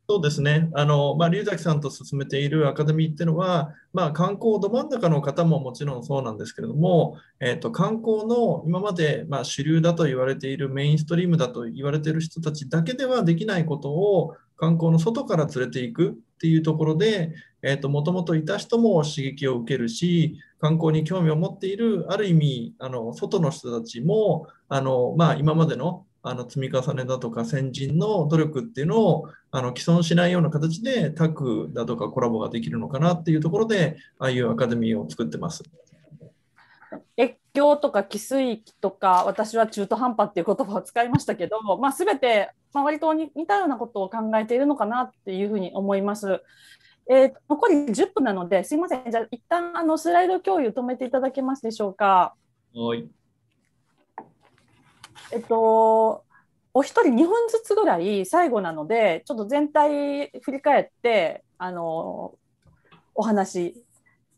そうですね。あの、まあ、龍崎さんと進めているアカデミーっていうのは、まあ、観光ど真ん中の方ももちろんそうなんですけれども、えっと、観光の今まで、まあ、主流だと言われているメインストリームだと言われている人たちだけではできないことを観光の外から連れていくっていうところで、えっと、もともといた人も刺激を受けるし、観光に興味を持っている、ある意味、あの、外の人たちも、あの、まあ、今までのあの積み重ねだとか先人の努力っていうのをあの既存しないような形でタッグだとかコラボができるのかなっていうところでああいうアカデミーを作ってます。越境とか汽水域とか私は中途半端っていう言葉を使いましたけど、まあ、全て、まあ、割と似たようなことを考えているのかなっていうふうに思います。えー、残り10分なのですいませんじゃあ一旦あのスライド共有止めていただけますでしょうか。はいえっと、お一人2本ずつぐらい最後なのでちょっと全体振り返ってあのお話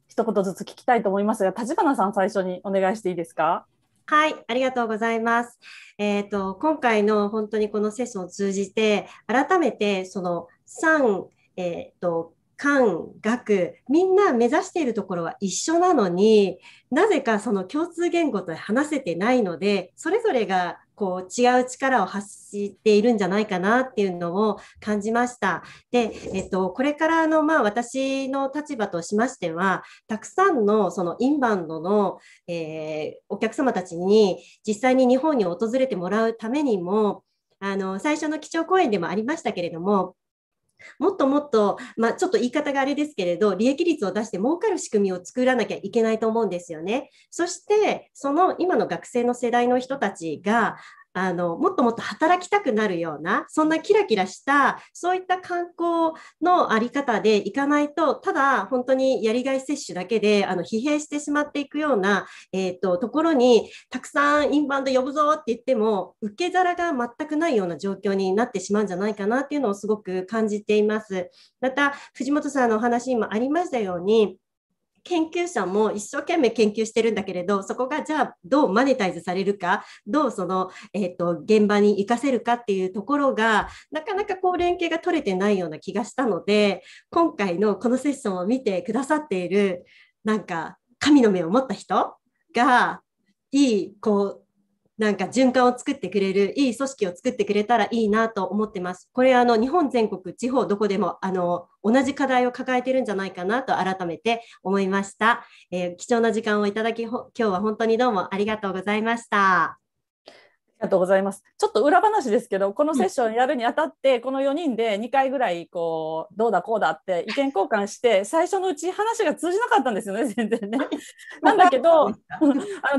一言ずつ聞きたいと思いますが立花さん最初にお願いしていいですかはい、ありがとうございます。えっ、ー、と今回の本当にこのセッションを通じて改めてその3えっ、ー、と官、学、みんな目指しているところは一緒なのに、なぜかその共通言語と話せてないので、それぞれがこう違う力を発しているんじゃないかなっていうのを感じました。で、えっと、これからの、まあ、私の立場としましては、たくさんのそのインバウンドの、えー、お客様たちに実際に日本に訪れてもらうためにも、あの最初の基調講演でもありましたけれどももっともっと、まあ、ちょっと言い方があれですけれど、利益率を出して儲かる仕組みを作らなきゃいけないと思うんですよね。そして、その今の学生の世代の人たちが、あのもっともっと働きたくなるようなそんなキラキラしたそういった観光のあり方でいかないとただ本当にやりがい接種だけであの疲弊してしまっていくような、えーと、とところにたくさんインバウンド呼ぶぞって言っても受け皿が全くないような状況になってしまうんじゃないかなっていうのをすごく感じています。また藤本さんのお話にもありましたように研究者も一生懸命研究してるんだけれどそこがじゃあどうマネタイズされるかどうその、えーと、現場に生かせるかっていうところがなかなかこう連携が取れてないような気がしたので今回のこのセッションを見てくださっているなんか神の目を持った人がいいこうなんか循環を作ってくれるいい組織を作ってくれたらいいなと思ってます。これあの日本全国地方どこでもあの同じ課題を抱えてるんじゃないかなと改めて思いました。えー、貴重な時間をいただき今日は本当にどうもありがとうございました。ありがとうございます。ちょっと裏話ですけど、このセッションやるにあたって、この4人で2回ぐらい、こう、どうだこうだって意見交換して、最初のうち話が通じなかったんですよね、全然ね。なんだけど、あの、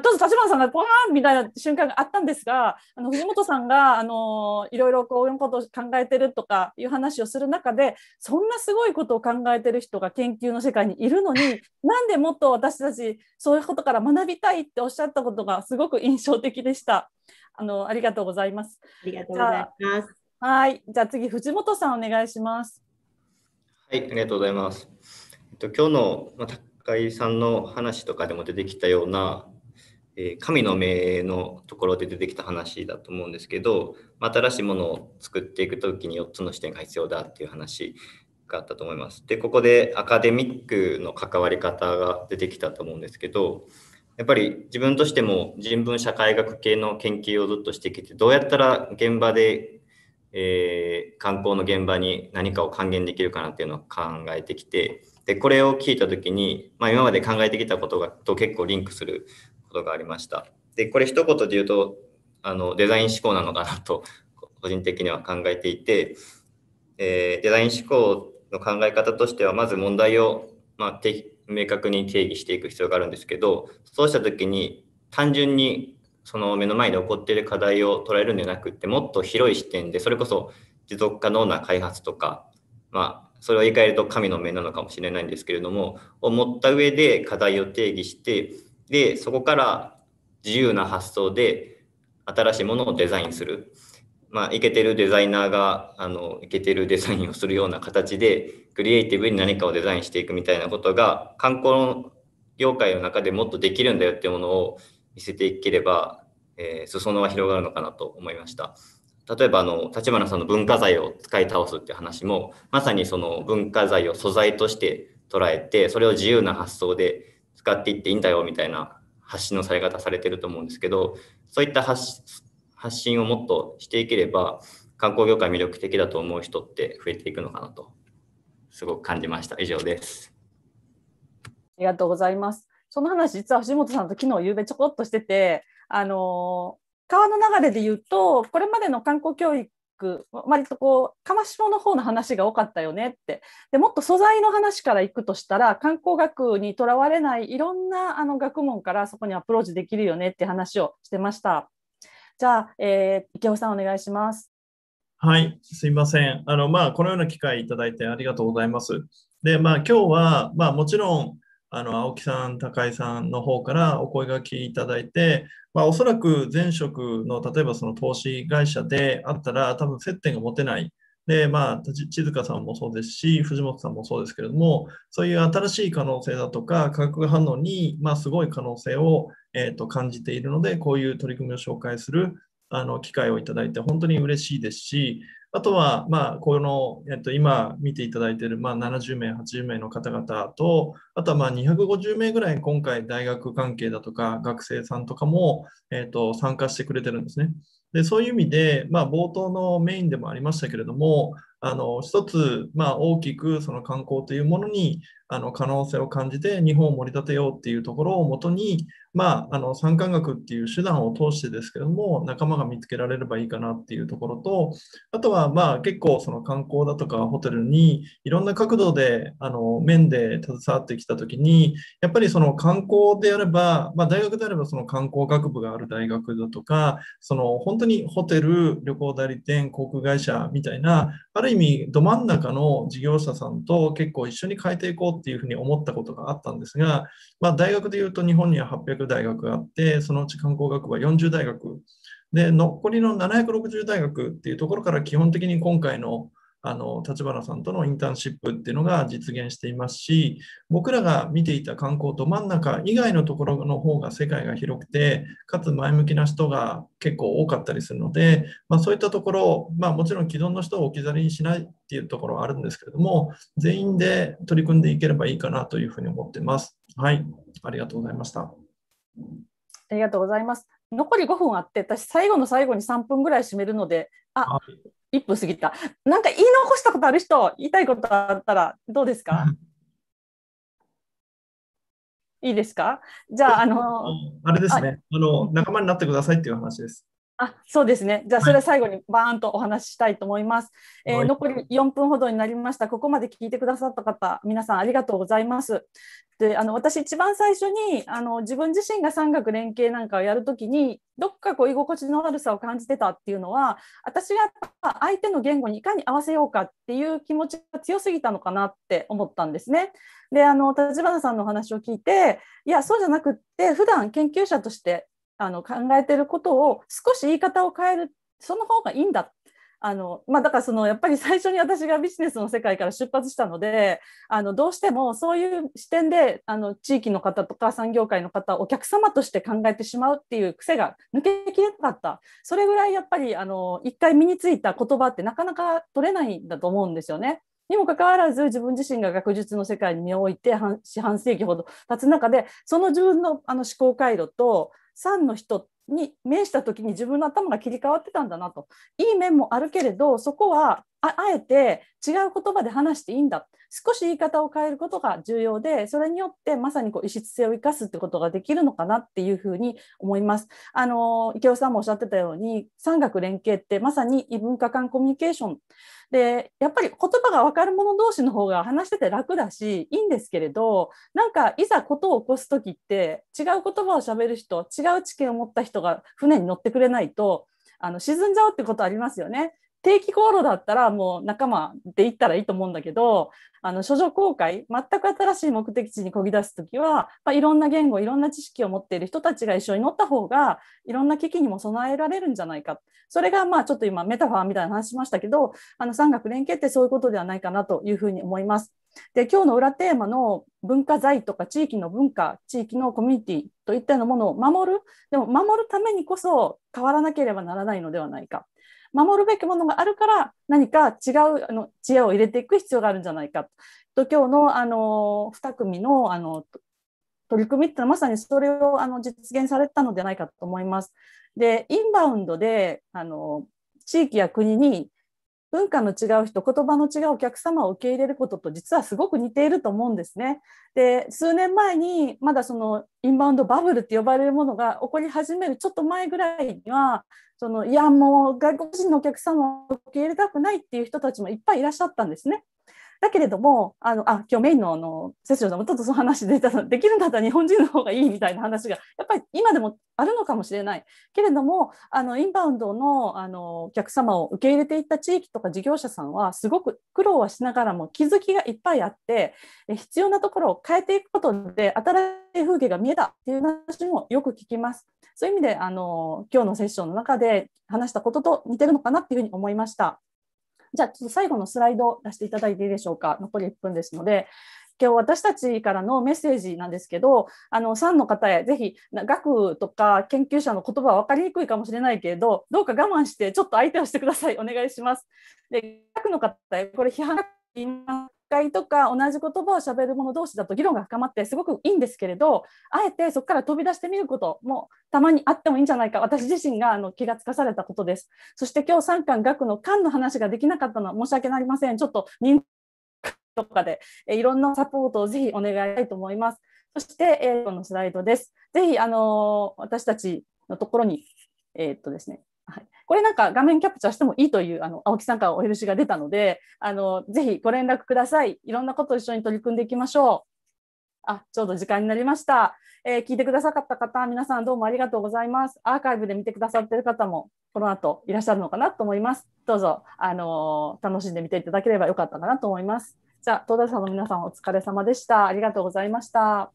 とず立花さんがポーンみたいな瞬間があったんですが、あの、藤本さんが、あの、いろいろこういうことを考えてるとかいう話をする中で、そんなすごいことを考えてる人が研究の世界にいるのに、なんでもっと私たち、そういうことから学びたいっておっしゃったことがすごく印象的でした。あのありがとうございます。ありがとうございます。はい、じゃあ次藤本さんお願いします。はい、ありがとうございます。えっと今日のまあ高井さんの話とかでも出てきたような、えー、神の目のところで出てきた話だと思うんですけど、新しいものを作っていく時に4つの視点が必要だっていう話があったと思います。でここでアカデミックの関わり方が出てきたと思うんですけど、やっぱり自分としても人文社会学系の研究をずっとしてきてどうやったら現場で、えー、観光の現場に何かを還元できるかなっていうのを考えてきてでこれを聞いた時に、まあ、今まで考えてきたことがと結構リンクすることがありました。でこれ一言で言うとあのデザイン思考なのかなと個人的には考えていて、えー、デザイン思考の考え方としてはまず問題を、まあ、明確に定義していく必要があるんですけどそうした時に単純にその目の前で起こっている課題を捉えるんじゃなくてもっと広い視点でそれこそ持続可能な開発とか、まあ、それを言い換えると神の目なのかもしれないんですけれども思った上で課題を定義してでそこから自由な発想で新しいものをデザインするまあ、イケてるデザイナーが、あの、イケてるデザインをするような形で、クリエイティブに何かをデザインしていくみたいなことが、観光業界の中でもっとできるんだよっていうものを見せていければ、えー、裾野は広がるのかなと思いました。例えばあの立花さんの文化財を使い倒すって話もまさにその文化財を素材として捉えてそれを自由な発想で使っていっていいんだよみたいな発信のされ方されてると思うんですけどそういった発発信をもっとしていければ、観光業界魅力的だと思う人って増えていくのかなと、すごく感じました。以上です。ありがとうございます。その話、実は橋本さんと昨日、夕べちょこっとしてて、あの川の流れで言うと、これまでの観光教育割とこう釜下の方の話が多かったよねってでもっと素材の話からいくとしたら観光学にとらわれないいろんなあの学問からそこにアプローチできるよねって話をしてました。じゃあ、えー、池尾さんお願いします。はい、すいません。あの、まあ、このような機会いただいてありがとうございます。で、まあ、今日は、まあ、もちろん、あの、青木さん、高井さんの方からお声がけいただいて、まあ、おそらく前職の、例えばその投資会社であったら、多分接点が持てないで、まあ、千塚さんもそうですし、藤本さんもそうですけれども、そういう新しい可能性だとか、化学反応に、まあ、すごい可能性を、えーと、と感じているので、こういう取り組みを紹介するあの機会をいただいて、本当に嬉しいですし、あとは、まあ、この、えっと、今見ていただいている、まあ、70名、80名の方々と、あとはまあ250名ぐらい今回大学関係だとか学生さんとかも、えっと、参加してくれてるんですね。でそういう意味で、まあ、冒頭のメインでもありましたけれども、あの一つ、まあ、大きくその観光というものにあの可能性を感じて日本を盛り立てようっていうところをもとに、まあ、あの参観学っていう手段を通してですけども仲間が見つけられればいいかなっていうところとあとはまあ結構その観光だとかホテルにいろんな角度であの面で携わってきた時にやっぱりその観光であれば、まあ、大学であればその観光学部がある大学だとかその本当にホテル旅行代理店航空会社みたいなある意味、ど真ん中の事業者さんと結構一緒に変えていこうっていうふうに思ったことがあったんですが、まあ、大学でいうと日本には800大学があって、そのうち観光学部は40大学。で、残りの760大学っていうところから基本的に今回のあの立花さんとのインターンシップっていうのが実現していますし僕らが見ていた観光と真ん中以外のところの方が世界が広くてかつ前向きな人が結構多かったりするので、まあ、そういったところまあ、もちろん既存の人を置き去りにしないっていうところはあるんですけれども全員で取り組んでいければいいかなというふうに思ってます。はいありがとうございましたありがとうございます。残り5分あって、私、最後の最後に3分ぐらい締めるので、あ、はい、一分過ぎた。なんか言い残したことある人、言いたいことあったらどうですか、いいですかじゃあ、あの。あれですねあ。あの、仲間になってくださいっていう話です。あそうですね。じゃあ、それ最後にバーンとお話ししたいと思います、はい、えー、残り4分ほどになりました。ここまで聞いてくださった方、皆さんありがとうございます。で、あの私、一番最初にあの自分自身が産学連携なんかをやるときに、どっかこう居心地の悪さを感じてたっていうのは、私が相手の言語にいかに合わせようかっていう気持ちが強すぎたのかなって思ったんですね。で、あの立花さんのお話を聞いて、いや、そうじゃなくって、普段研究者としてあの考えてることを少し言い方を変えるその方がいいんだあのまあ、だからそのやっぱり最初に私がビジネスの世界から出発したのであのどうしてもそういう視点であの地域の方とか産業界の方お客様として考えてしまうっていう癖が抜けきれなかったそれぐらいやっぱりあの一回身についた言葉ってなかなか取れないんだと思うんですよね。にもかかわらず自分自身が学術の世界に身を置いて四半世紀ほど経つ中でその自分のあの思考回路と3の人に面した時に自分の頭が切り替わってたんだなといい面もあるけれどそこはあえて違う言葉で話していいんだ少し言い方を変えることが重要でそれによってまさにこう異質性を生かすってことができるのかなっていうふうに思います。あの池尾さんもおっしゃってたように産学連携ってまさに異文化間コミュニケーションでやっぱり言葉が分かる者同士の方が話してて楽だしいいんですけれどなんかいざ事を起こす時って違う言葉をしゃべる人違う知見を持った人が船に乗ってくれないとあの沈んじゃうってことありますよね。定期航路だったらもう仲間で行ったらいいと思うんだけどあの処女公開全く新しい目的地にこぎ出す時は、まあ、いろんな言語いろんな知識を持っている人たちが一緒に乗った方がいろんな危機にも備えられるんじゃないかそれがまあちょっと今メタファーみたいな話しましたけどあの産学連携ってそういうことではないかなというふうに思います。で今日の裏テーマの文化財とか地域の文化地域のコミュニティといったようなものを守るでも守るためにこそ変わらなければならないのではないか守るべきものがあるから何か違うあの知恵を入れていく必要があるんじゃないかと今日のあの2組のあの取り組みってのはまさにそれをあの実現されたのではないかと思います。でインバウンドであの地域や国に文化の違う人、言葉の違うお客様を受け入れることと実はすごく似ていると思うんですね。で、数年前にまだそのインバウンドバブルって呼ばれるものが起こり始めるちょっと前ぐらいには、そのいやもう外国人のお客様を受け入れたくないっていう人たちもいっぱいいらっしゃったんですね。だけれども、あの、あ、今日メインの、あの、節女さんもちょっとその話出たの、できるんだったら日本人の方がいいみたいな話が、やっぱり今でもあるのかもしれない。けれども、あの、インバウンドの、あの、お客様を受け入れていった地域とか事業者さんは、すごく苦労はしながらも気づきがいっぱいあって、必要なところを変えていくことで、新しい風景が見えたっていう話もよく聞きます。そういう意味で、あの、今日のセッションの中で話したことと似てるのかなっていうふうに思いました。じゃあちょっと最後のスライドを出していただいていいでしょうか。残り1分ですので。今日私たちからのメッセージなんですけどあの3の方へぜひ学とか研究者の言葉は分かりにくいかもしれないけれどどうか我慢してちょっと相手をしてくださいお願いします。で学の方へこれ批判言います会とか同じ言葉をしゃべる者同士だと議論が深まってすごくいいんですけれどあえてそこから飛び出してみることもたまにあってもいいんじゃないか私自身があの気がつかされたことですそして今日3巻学の間の話ができなかったのは申し訳ありませんちょっと認とかでいろんなサポートをぜひお願いしたいと思いますそして、えこのスライドですぜひあの私たちのところにえー、っとですねはい、これなんか画面キャプチャーしてもいいというあの青木さんからお許しが出たのであのぜひご連絡くださいいろんなことを一緒に取り組んでいきましょうあちょうど時間になりました、えー、聞いてくださった方皆さんどうもありがとうございますアーカイブで見てくださってる方もこの後いらっしゃるのかなと思いますどうぞあの楽しんでみていただければよかったかなと思いますじゃあ東大さんの皆さんお疲れ様でしたありがとうございました